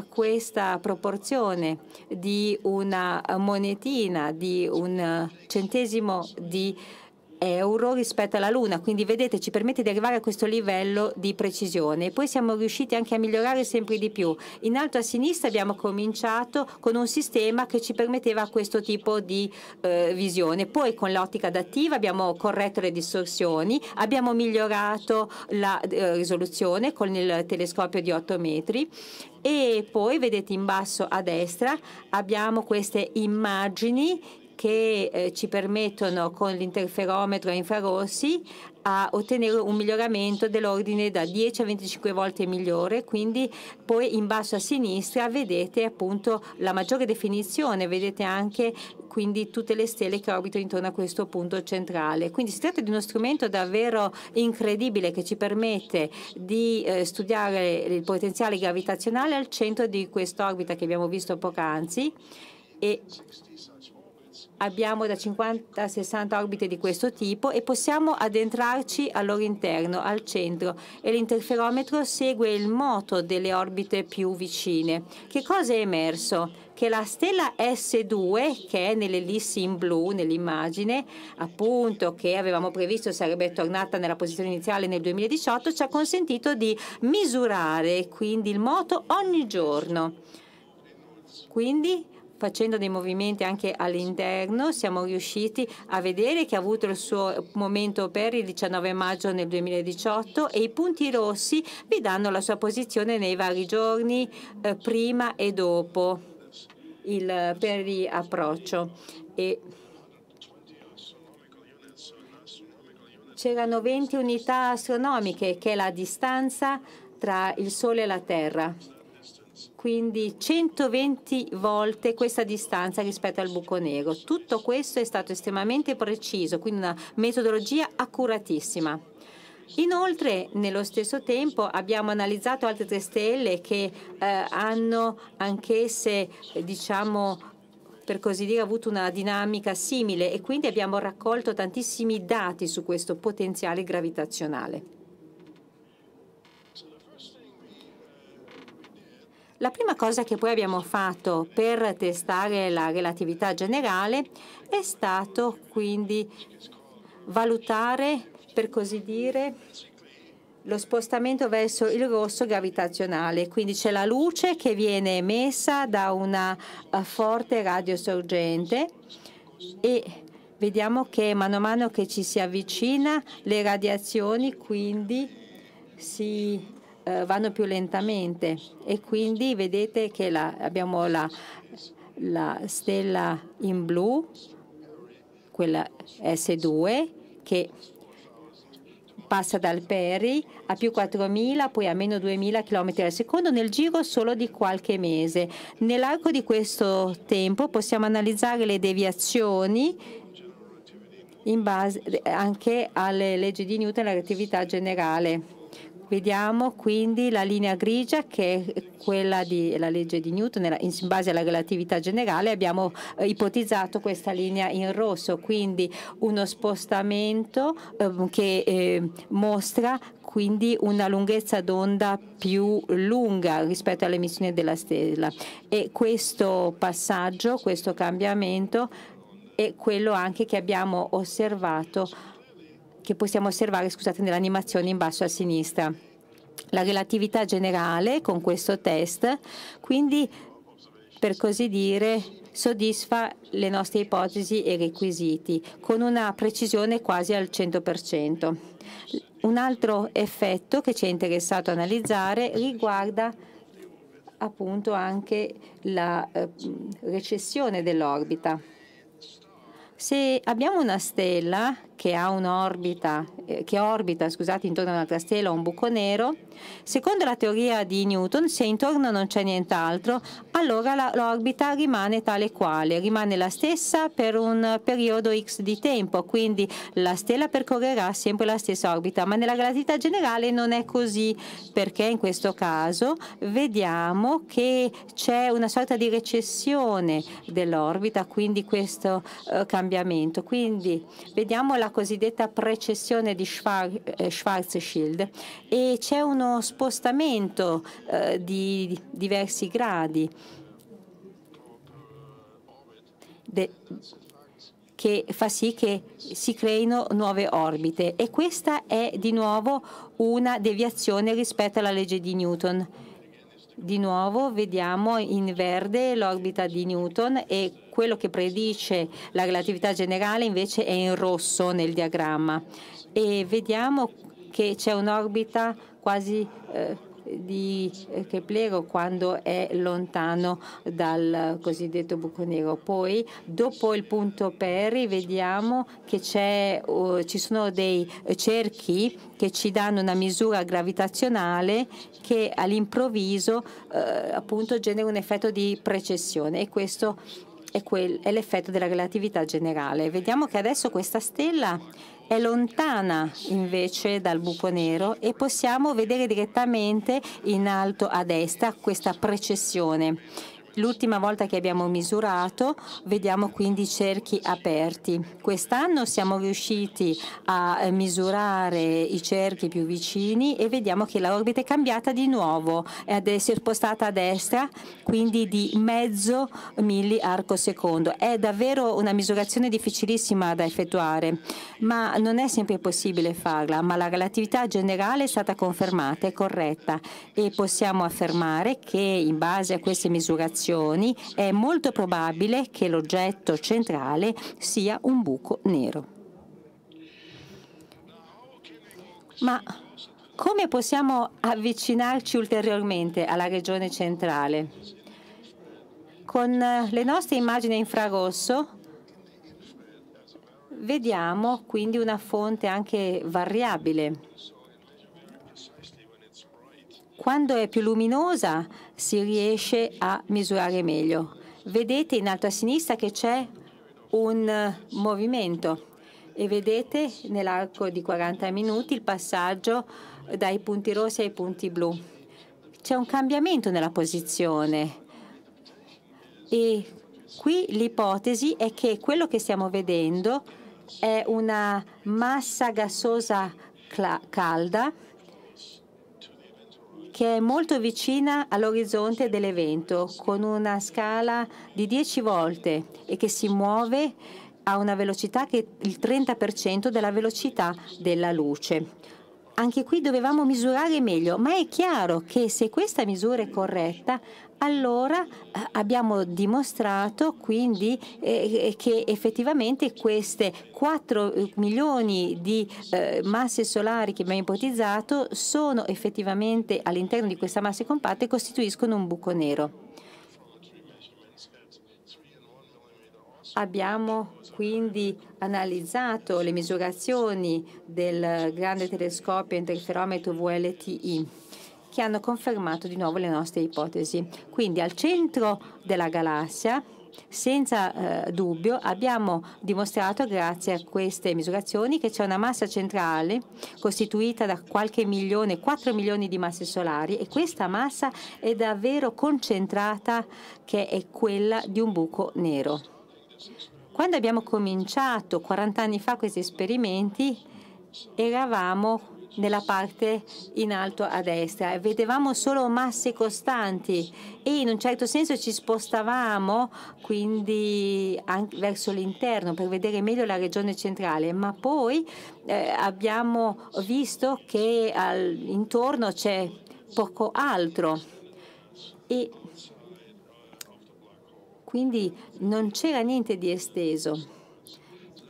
Speaker 2: questa proporzione di una monetina, di un centesimo di euro rispetto alla Luna, quindi vedete ci permette di arrivare a questo livello di precisione. Poi siamo riusciti anche a migliorare sempre di più. In alto a sinistra abbiamo cominciato con un sistema che ci permetteva questo tipo di eh, visione. Poi con l'ottica adattiva abbiamo corretto le distorsioni, abbiamo migliorato la eh, risoluzione con il telescopio di 8 metri e poi vedete in basso a destra abbiamo queste immagini che eh, ci permettono con l'interferometro a infrarossi a ottenere un miglioramento dell'ordine da 10 a 25 volte migliore, quindi poi in basso a sinistra vedete appunto la maggiore definizione, vedete anche quindi tutte le stelle che orbitano intorno a questo punto centrale. Quindi si tratta di uno strumento davvero incredibile che ci permette di eh, studiare il potenziale gravitazionale al centro di quest'orbita che abbiamo visto poc'anzi e abbiamo da 50 a 60 orbite di questo tipo e possiamo addentrarci al loro interno, al centro e l'interferometro segue il moto delle orbite più vicine. Che cosa è emerso? Che la stella S2, che è nell'ellissi in blu nell'immagine, appunto che avevamo previsto sarebbe tornata nella posizione iniziale nel 2018, ci ha consentito di misurare quindi il moto ogni giorno. Quindi facendo dei movimenti anche all'interno, siamo riusciti a vedere che ha avuto il suo momento per il 19 maggio nel 2018 e i punti rossi vi danno la sua posizione nei vari giorni eh, prima e dopo il periapproccio. E c'erano 20 unità astronomiche, che è la distanza tra il Sole e la Terra quindi 120 volte questa distanza rispetto al buco nero. Tutto questo è stato estremamente preciso, quindi una metodologia accuratissima. Inoltre, nello stesso tempo, abbiamo analizzato altre tre stelle che eh, hanno anch'esse, eh, diciamo, per così dire, avuto una dinamica simile e quindi abbiamo raccolto tantissimi dati su questo potenziale gravitazionale. La prima cosa che poi abbiamo fatto per testare la relatività generale è stato quindi valutare, per così dire, lo spostamento verso il rosso gravitazionale, quindi c'è la luce che viene emessa da una eh, forte radiosorgente e vediamo che mano a mano che ci si avvicina le radiazioni quindi si eh, vanno più lentamente e quindi vedete che la, abbiamo la, la stella in blu, quella S2, che passa dal Perry a più 4.000, poi a meno 2.000 km al secondo nel giro solo di qualche mese. Nell'arco di questo tempo possiamo analizzare le deviazioni in base eh, anche alle leggi di Newton e all'attività generale. Vediamo quindi la linea grigia che è quella della legge di Newton, in base alla relatività generale abbiamo eh, ipotizzato questa linea in rosso, quindi uno spostamento ehm, che ehm, mostra quindi una lunghezza d'onda più lunga rispetto all'emissione della stella e questo passaggio, questo cambiamento è quello anche che abbiamo osservato che possiamo osservare scusate, nell'animazione in basso a sinistra. La relatività generale con questo test, quindi per così dire, soddisfa le nostre ipotesi e requisiti con una precisione quasi al 100%. Un altro effetto che ci è interessato analizzare riguarda appunto anche la eh, recessione dell'orbita. Se abbiamo una stella che ha un'orbita, eh, che orbita scusate, intorno a una stella o un buco nero, secondo la teoria di Newton, se intorno non c'è nient'altro, allora l'orbita rimane tale quale, rimane la stessa per un periodo x di tempo, quindi la stella percorrerà sempre la stessa orbita, ma nella relatività generale non è così, perché in questo caso vediamo che c'è una sorta di recessione dell'orbita, quindi questo eh, cambiamento. Quindi vediamo la la cosiddetta precessione di eh, Schwarzschild e c'è uno spostamento eh, di diversi gradi de, che fa sì che si creino nuove orbite e questa è di nuovo una deviazione rispetto alla legge di Newton. Di nuovo vediamo in verde l'orbita di Newton e quello che predice la relatività generale invece è in rosso nel diagramma e vediamo che c'è un'orbita quasi eh, di, eh, che plego quando è lontano dal cosiddetto buco nero. Poi dopo il punto Perry vediamo che uh, ci sono dei cerchi che ci danno una misura gravitazionale che all'improvviso uh, genera un effetto di precessione e questo è, è l'effetto della relatività generale. Vediamo che adesso questa stella è lontana invece dal buco nero e possiamo vedere direttamente in alto a destra questa precessione L'ultima volta che abbiamo misurato vediamo quindi cerchi aperti. Quest'anno siamo riusciti a eh, misurare i cerchi più vicini e vediamo che l'orbita è cambiata di nuovo, si è spostata a destra, quindi di mezzo milli arco secondo. È davvero una misurazione difficilissima da effettuare, ma non è sempre possibile farla, ma la relatività generale è stata confermata, è corretta e possiamo affermare che in base a queste misurazioni oscillazioni è molto probabile che l'oggetto centrale sia un buco nero. Ma come possiamo avvicinarci ulteriormente alla regione centrale? Con le nostre immagini a infrarosso vediamo quindi una fonte anche variabile. Quando è più luminosa si riesce a misurare meglio. Vedete in alto a sinistra che c'è un eh, movimento e vedete nell'arco di 40 minuti il passaggio eh, dai punti rossi ai punti blu. C'è un cambiamento nella posizione e qui l'ipotesi è che quello che stiamo vedendo è una massa gassosa calda che è molto vicina all'orizzonte dell'evento, con una scala di 10 volte e che si muove a una velocità che è il 30% della velocità della luce. Anche qui dovevamo misurare meglio, ma è chiaro che se questa misura è corretta, allora eh, abbiamo dimostrato quindi eh, eh, che effettivamente queste 4 milioni di masse solari che abbiamo ipotizzato sono effettivamente all'interno di questa massa compatta e costituiscono un buco nero. Abbiamo quindi analizzato le misurazioni del grande telescopio interferometro VLTI che hanno confermato di nuovo le nostre ipotesi. Quindi al centro della galassia senza eh, dubbio abbiamo dimostrato grazie a queste misurazioni che c'è una massa centrale costituita da qualche milione, 4 milioni di masse solari e questa massa è davvero concentrata che è quella di un buco nero. Quando abbiamo cominciato 40 anni fa questi esperimenti eravamo nella parte in alto a destra. Vedevamo solo masse costanti e in un certo senso ci spostavamo quindi verso l'interno per vedere meglio la regione centrale, ma poi eh, abbiamo visto che al, intorno c'è poco altro. E quindi non c'era niente di esteso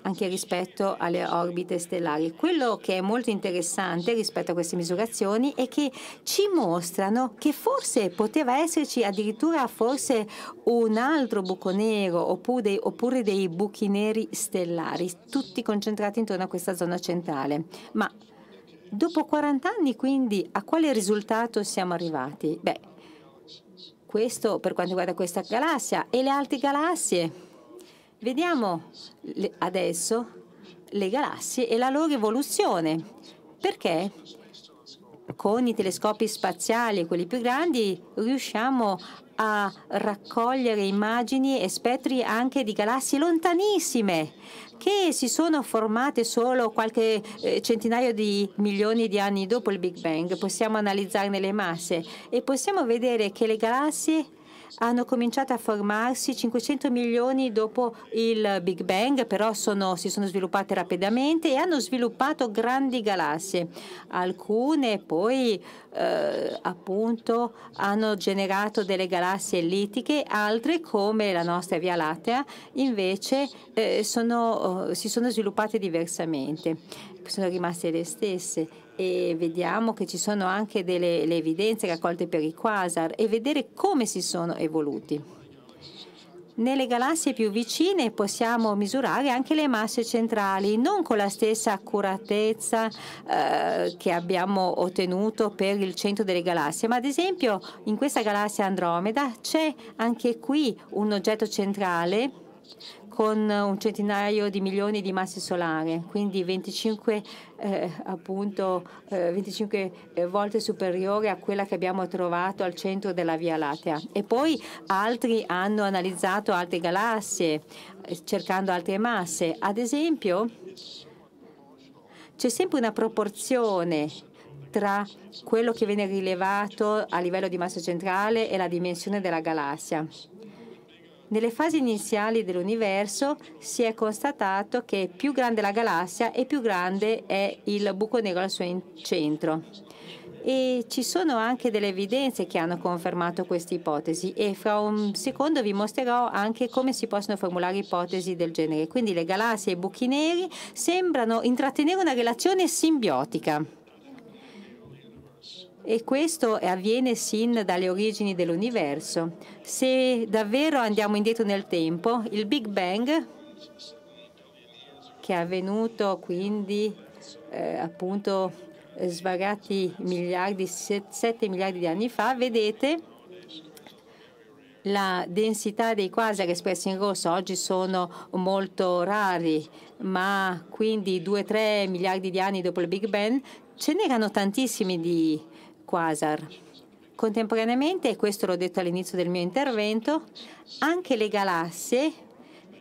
Speaker 2: anche rispetto alle orbite stellari. Quello che è molto interessante rispetto a queste misurazioni è che ci mostrano che forse poteva esserci addirittura forse un altro buco nero oppure dei, oppure dei buchi neri stellari, tutti concentrati intorno a questa zona centrale. Ma dopo 40 anni quindi a quale risultato siamo arrivati? Beh, questo per quanto riguarda questa galassia e le altre galassie Vediamo adesso le galassie e la loro evoluzione, perché con i telescopi spaziali, quelli più grandi, riusciamo a raccogliere immagini e spettri anche di galassie lontanissime che si sono formate solo qualche eh, centinaio di milioni di anni dopo il Big Bang. Possiamo analizzarne le masse e possiamo vedere che le galassie hanno cominciato a formarsi 500 milioni dopo il Big Bang, però sono, si sono sviluppate rapidamente e hanno sviluppato grandi galassie. Alcune poi eh, appunto hanno generato delle galassie ellittiche, altre come la nostra Via Lattea invece eh, sono, oh, si sono sviluppate diversamente, sono rimaste le stesse e vediamo che ci sono anche delle evidenze raccolte per i quasar e vedere come si sono evoluti. Nelle galassie più vicine possiamo misurare anche le masse centrali, non con la stessa accuratezza eh, che abbiamo ottenuto per il centro delle galassie, ma ad esempio in questa galassia Andromeda c'è anche qui un oggetto centrale con un centinaio di milioni di masse solari, quindi 25, eh, appunto, eh, 25 eh, volte superiore a quella che abbiamo trovato al centro della Via Lattea. E poi altri hanno analizzato altre galassie eh, cercando altre masse. Ad esempio, c'è sempre una proporzione tra quello che viene rilevato a livello di massa centrale e la dimensione della galassia. Nelle fasi iniziali dell'universo si è constatato che più grande è la galassia e più grande è il buco nero al suo centro. E ci sono anche delle evidenze che hanno confermato questa ipotesi e fra un secondo vi mostrerò anche come si possono formulare ipotesi del genere. Quindi le galassie e i buchi neri sembrano intrattenere una relazione simbiotica. E questo avviene sin dalle origini dell'universo. Se davvero andiamo indietro nel tempo, il Big Bang, che è avvenuto quindi eh, appunto svariati miliardi, 7 miliardi di anni fa, vedete la densità dei quasar espressi in rosso oggi sono molto rari, ma quindi 2-3 miliardi di anni dopo il Big Bang ce n'erano tantissimi di Quasar. Contemporaneamente, e questo l'ho detto all'inizio del mio intervento, anche le galassie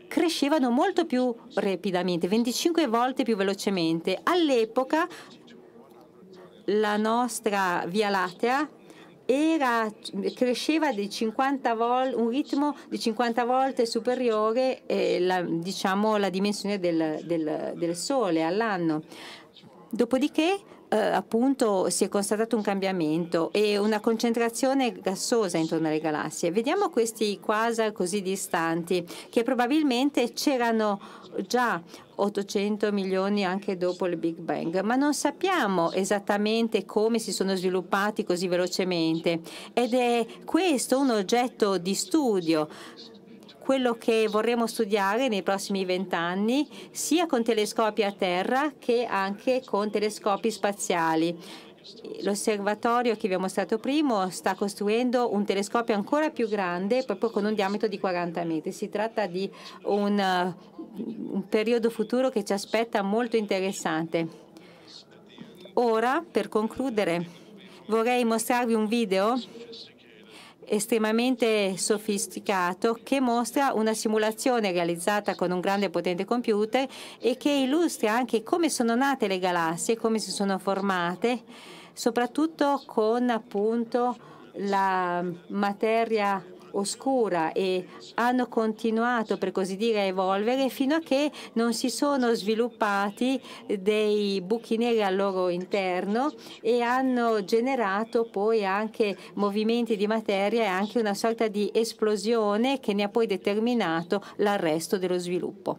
Speaker 2: crescevano molto più rapidamente, 25 volte più velocemente. All'epoca la nostra Via Lattea era, cresceva vol, un ritmo di 50 volte superiore eh, la, diciamo, la dimensione del, del, del Sole all'anno. Dopodiché eh, appunto si è constatato un cambiamento e una concentrazione gassosa intorno alle galassie. Vediamo questi quasar così distanti che probabilmente c'erano già 800 milioni anche dopo il Big Bang, ma non sappiamo esattamente come si sono sviluppati così velocemente ed è questo un oggetto di studio quello che vorremmo studiare nei prossimi vent'anni, sia con telescopi a terra che anche con telescopi spaziali. L'osservatorio che vi ho mostrato prima sta costruendo un telescopio ancora più grande, proprio con un diametro di 40 metri. Si tratta di un, un periodo futuro che ci aspetta molto interessante. Ora, per concludere, vorrei mostrarvi un video estremamente sofisticato che mostra una simulazione realizzata con un grande e potente computer e che illustra anche come sono nate le galassie, come si sono formate, soprattutto con appunto la materia oscura e hanno continuato, per così dire, a evolvere fino a che non si sono sviluppati dei buchi neri al loro interno e hanno generato poi anche movimenti di materia e anche una sorta di esplosione che ne ha poi determinato l'arresto dello sviluppo.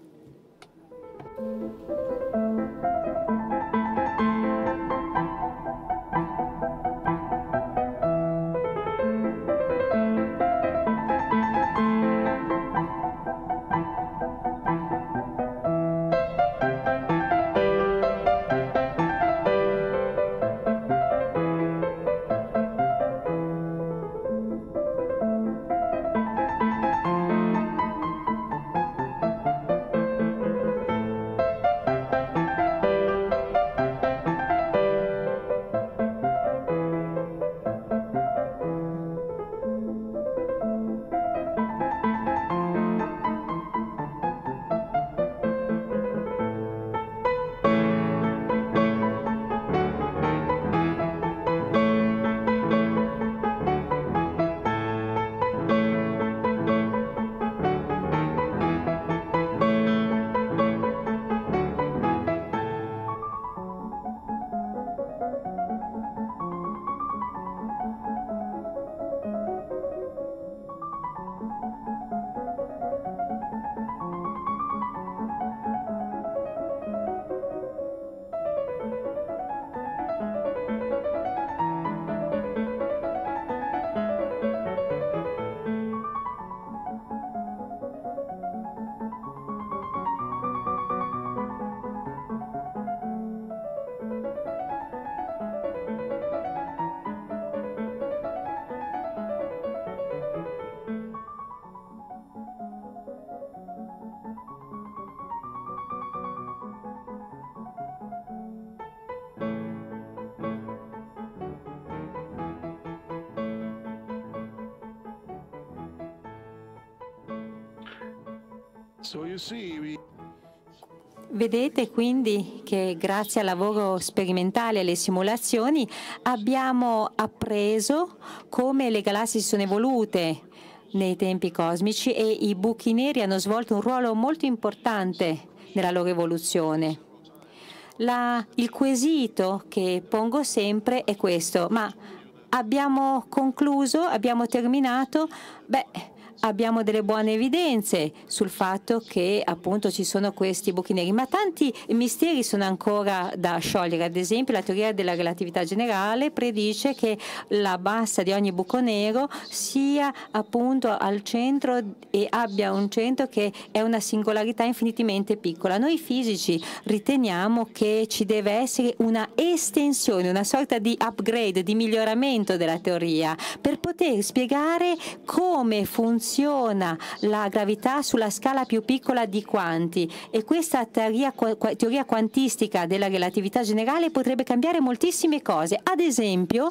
Speaker 2: Vedete quindi che grazie al lavoro sperimentale e alle simulazioni abbiamo appreso come le galassie si sono evolute nei tempi cosmici e i buchi neri hanno svolto un ruolo molto importante nella loro evoluzione. La, il quesito che pongo sempre è questo, ma abbiamo concluso, abbiamo terminato? Beh, abbiamo delle buone evidenze sul fatto che appunto ci sono questi buchi neri, ma tanti misteri sono ancora da sciogliere. Ad esempio la teoria della relatività generale predice che la massa di ogni buco nero sia appunto al centro e abbia un centro che è una singolarità infinitamente piccola. Noi fisici riteniamo che ci deve essere una estensione, una sorta di upgrade, di miglioramento della teoria per poter spiegare come funziona funziona la gravità sulla scala più piccola di quanti e questa teoria, teoria quantistica della relatività generale potrebbe cambiare moltissime cose. Ad esempio,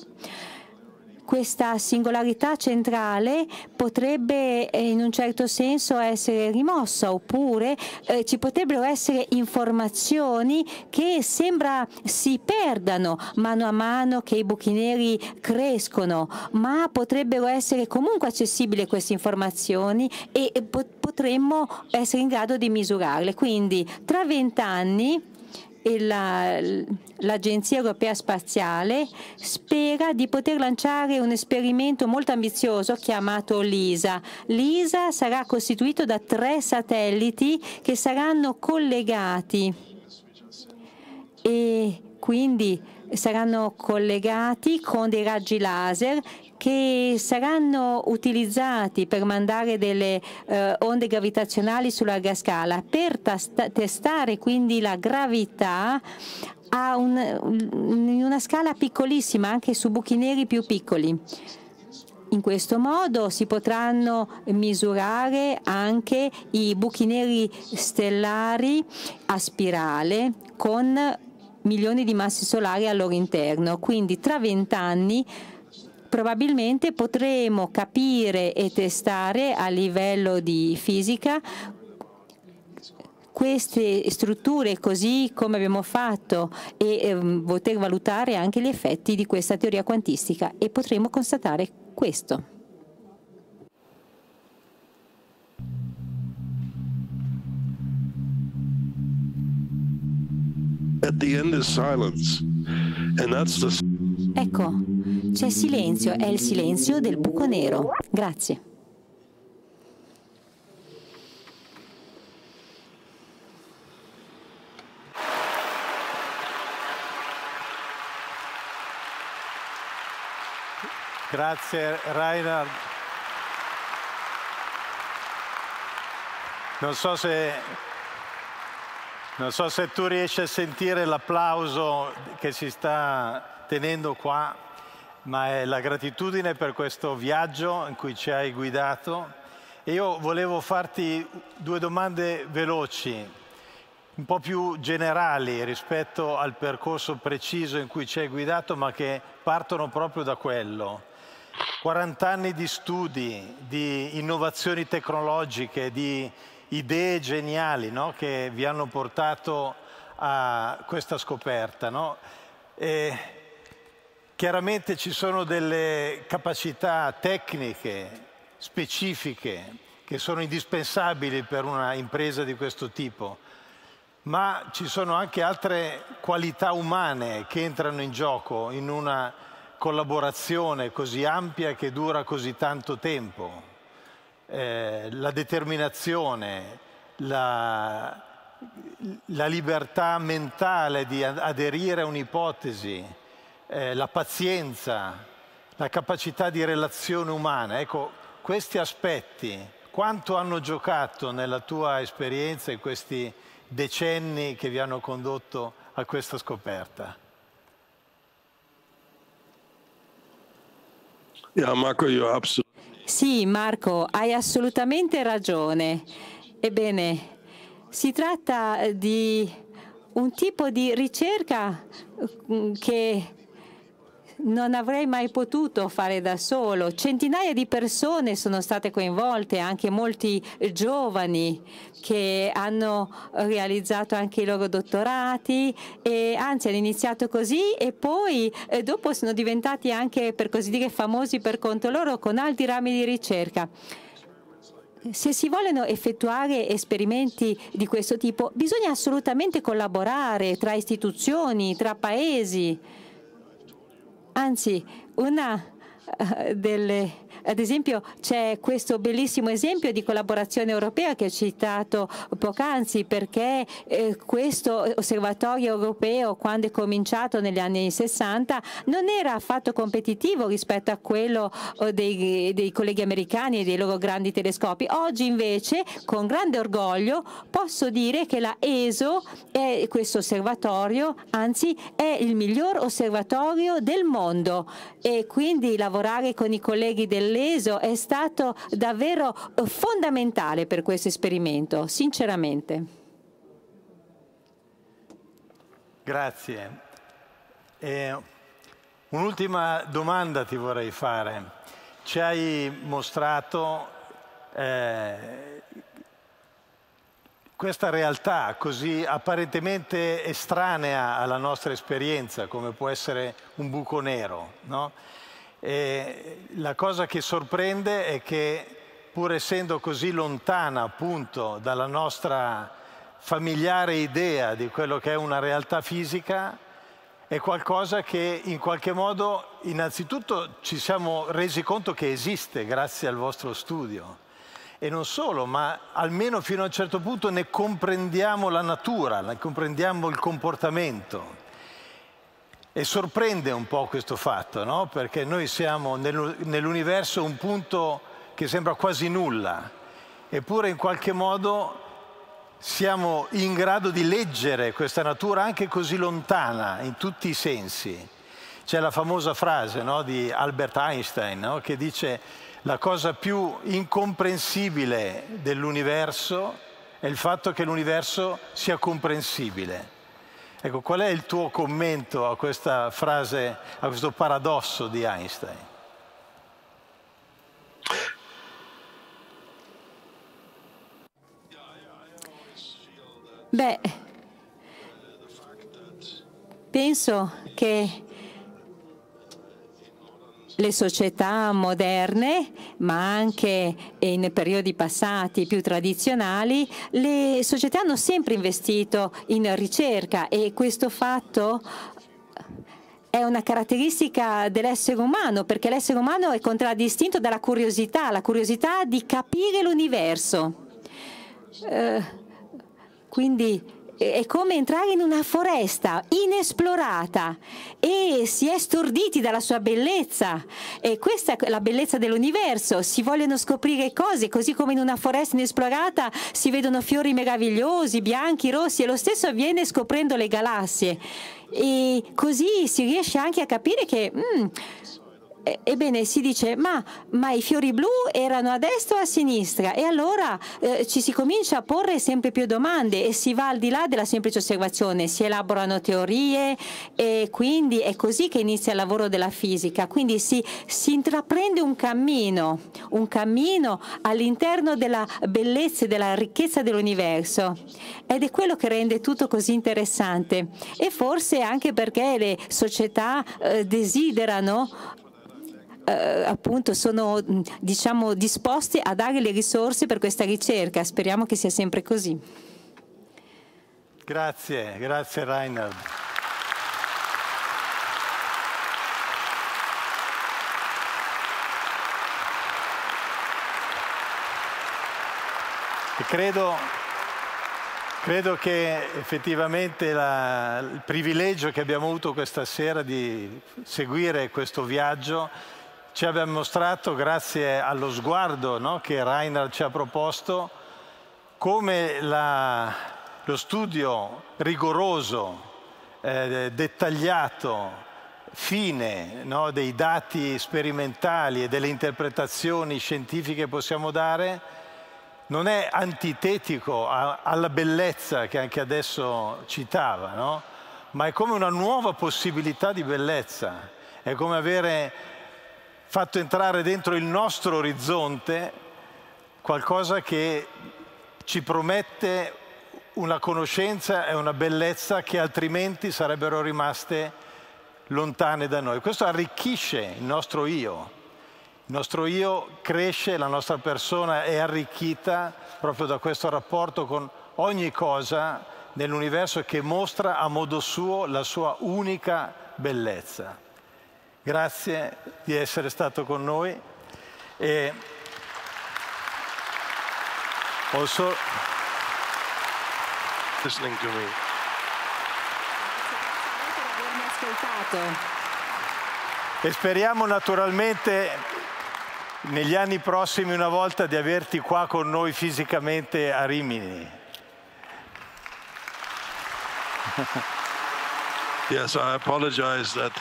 Speaker 2: questa singolarità centrale potrebbe eh, in un certo senso essere rimossa oppure eh, ci potrebbero essere informazioni che sembra si perdano mano a mano che i buchi neri crescono, ma potrebbero essere comunque accessibili queste informazioni e potremmo essere in grado di misurarle. Quindi tra vent'anni l'Agenzia Europea Spaziale spera di poter lanciare un esperimento molto ambizioso chiamato LISA. LISA sarà costituito da tre satelliti che saranno collegati e quindi saranno collegati con dei raggi laser che saranno utilizzati per mandare delle eh, onde gravitazionali su larga scala per testare quindi la gravità un, in una scala piccolissima anche su buchi neri più piccoli. In questo modo si potranno misurare anche i buchi neri stellari a spirale con milioni di masse solari al loro interno. Quindi tra vent'anni probabilmente potremo capire e testare a livello di fisica queste strutture così come abbiamo fatto e eh, poter valutare anche gli effetti di questa teoria quantistica e potremo constatare questo.
Speaker 1: At the end is silence and that's the
Speaker 2: Ecco, c'è silenzio, è il silenzio del buco nero. Grazie.
Speaker 1: Grazie Reinhard. Non so se non so se tu riesci a sentire l'applauso che si sta tenendo qua, ma è la gratitudine per questo viaggio in cui ci hai guidato. E io volevo farti due domande veloci, un po' più generali rispetto al percorso preciso in cui ci hai guidato, ma che partono proprio da quello. 40 anni di studi, di innovazioni tecnologiche, di idee geniali no? che vi hanno portato a questa scoperta. No? E Chiaramente ci sono delle capacità tecniche specifiche che sono indispensabili per una impresa di questo tipo, ma ci sono anche altre qualità umane che entrano in gioco in una collaborazione così ampia che dura così tanto tempo. Eh, la determinazione, la, la libertà mentale di aderire a un'ipotesi, eh, la pazienza, la capacità di relazione umana. Ecco, questi aspetti, quanto hanno giocato nella tua esperienza in questi decenni che vi hanno condotto a questa scoperta? Yeah, Marco,
Speaker 2: sì, Marco, hai assolutamente ragione. Ebbene, si tratta di un tipo di ricerca mm, che non avrei mai potuto fare da solo. Centinaia di persone sono state coinvolte, anche molti giovani che hanno realizzato anche i loro dottorati e anzi hanno iniziato così e poi eh, dopo sono diventati anche per così dire famosi per conto loro con altri rami di ricerca se si vogliono effettuare esperimenti di questo tipo, bisogna assolutamente collaborare tra istituzioni, tra paesi. Anzi, una eh, delle ad esempio c'è questo bellissimo esempio di collaborazione europea che ho citato poc'anzi perché eh, questo osservatorio europeo quando è cominciato negli anni 60 non era affatto competitivo rispetto a quello eh, dei, dei colleghi americani e dei loro grandi telescopi. Oggi invece con grande orgoglio posso dire che la ESO è questo osservatorio, anzi è il miglior osservatorio del mondo e quindi lavorare con i colleghi del D'Alesio è stato davvero eh, fondamentale per questo esperimento, sinceramente.
Speaker 1: Grazie. Eh, un'ultima domanda ti vorrei fare. Ci hai mostrato eh, questa realtà così apparentemente estranea alla nostra esperienza, come può essere un buco nero, no? E la cosa che sorprende è che pur essendo così lontana appunto dalla nostra familiare idea di quello che è una realtà fisica, è qualcosa che in qualche modo innanzitutto ci siamo resi conto che esiste grazie al vostro studio. E non solo, ma almeno fino a un certo punto ne comprendiamo la natura, ne comprendiamo il comportamento. E sorprende un po' questo fatto, no? perché noi siamo nell'universo un punto che sembra quasi nulla, eppure in qualche modo siamo in grado di leggere questa natura anche così lontana in tutti i sensi. C'è la famosa frase no? di Albert Einstein no? che dice la cosa più incomprensibile dell'universo è il fatto che l'universo sia comprensibile. Ecco, qual è il tuo commento a questa frase, a questo paradosso di Einstein?
Speaker 2: Beh, penso che le società moderne, ma anche in periodi passati più tradizionali, le società hanno sempre investito in ricerca e questo fatto è una caratteristica dell'essere umano, perché l'essere umano è contraddistinto dalla curiosità, la curiosità di capire l'universo. Eh, quindi è come entrare in una foresta inesplorata e si è storditi dalla sua bellezza. E questa è la bellezza dell'universo, si vogliono scoprire cose, così come in una foresta inesplorata si vedono fiori meravigliosi, bianchi, rossi e lo stesso avviene scoprendo le galassie. E così si riesce anche a capire che... Mm, eh, ebbene, si dice, ma, ma, i fiori blu erano a destra o a sinistra? E allora eh, ci si comincia a porre sempre più domande e si va al di là della semplice osservazione, si elaborano teorie e quindi è così che inizia il lavoro della fisica, quindi si, si intraprende un cammino, un cammino all'interno della bellezza e della ricchezza dell'universo ed è quello che rende tutto così interessante e forse anche perché le società eh, desiderano eh, appunto sono mm, diciamo, disposti a dare le risorse per questa ricerca. Speriamo che sia sempre così.
Speaker 1: Grazie, grazie Reinhard. Credo, credo, che effettivamente la, il privilegio che abbiamo avuto questa sera di seguire questo viaggio ci abbia mostrato, grazie allo sguardo no, che Rainer ci ha proposto, come la, lo studio rigoroso, eh, dettagliato, fine no, dei dati sperimentali e delle interpretazioni scientifiche possiamo dare non è antitetico a, alla bellezza che anche adesso citava, no? ma è come una nuova possibilità di bellezza, è come avere fatto entrare dentro il nostro orizzonte qualcosa che ci promette una conoscenza e una bellezza che altrimenti sarebbero rimaste lontane da noi. Questo arricchisce il nostro io. Il nostro io cresce, la nostra persona è arricchita proprio da questo rapporto con ogni cosa nell'universo che mostra a modo suo la sua unica bellezza. Grazie di essere stato con noi. E also listening to me. E speriamo naturalmente negli anni prossimi una volta di averti qua con noi fisicamente a Rimini. Yes, I apologize that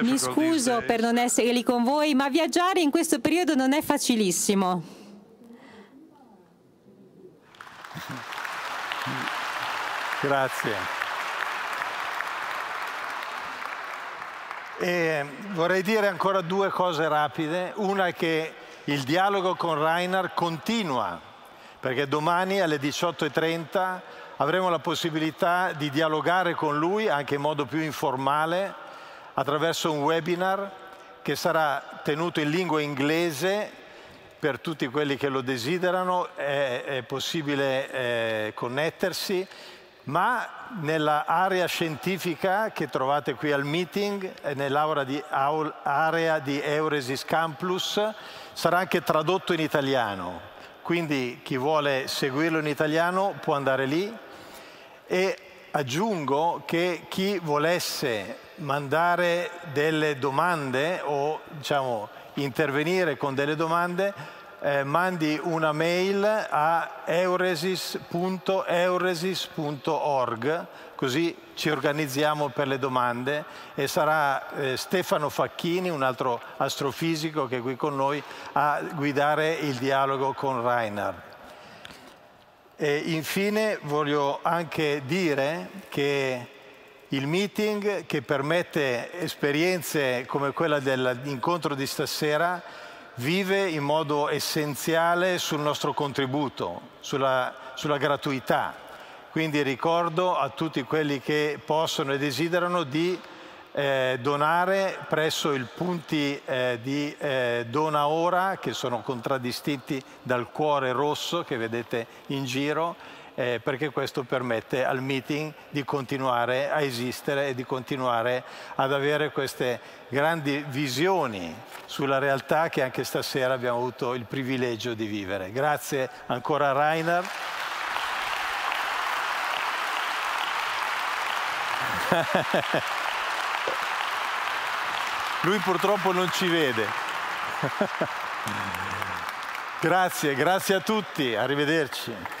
Speaker 1: mi scuso per non
Speaker 2: essere lì con voi, ma viaggiare in questo periodo non è facilissimo.
Speaker 1: Grazie. E ehm, vorrei dire ancora due cose rapide. Una è che il dialogo con Reinhard continua, perché domani alle 18.30 avremo la possibilità di dialogare con lui anche in modo più informale attraverso un webinar che sarà tenuto in lingua inglese per tutti quelli che lo desiderano, è, è possibile eh, connettersi, ma nell'area scientifica che trovate qui al meeting, eh, nell'area di, di Euresis Campus, sarà anche tradotto in italiano. Quindi chi vuole seguirlo in italiano può andare lì e aggiungo che chi volesse mandare delle domande o diciamo, intervenire con delle domande eh, mandi una mail a euresis.euresis.org così ci organizziamo per le domande e sarà eh, Stefano Facchini, un altro astrofisico che è qui con noi, a guidare il dialogo con Reinhard. E infine voglio anche dire che il meeting che permette esperienze come quella dell'incontro di stasera vive in modo essenziale sul nostro contributo, sulla, sulla gratuità quindi ricordo a tutti quelli che possono e desiderano di eh, donare presso i punti eh, di eh, Dona Ora che sono contraddistinti dal cuore rosso che vedete in giro eh, perché questo permette al meeting di continuare a esistere e di continuare ad avere queste grandi visioni sulla realtà che anche stasera abbiamo avuto il privilegio di vivere. Grazie ancora Rainer. Lui purtroppo non ci vede. grazie, grazie a tutti, arrivederci.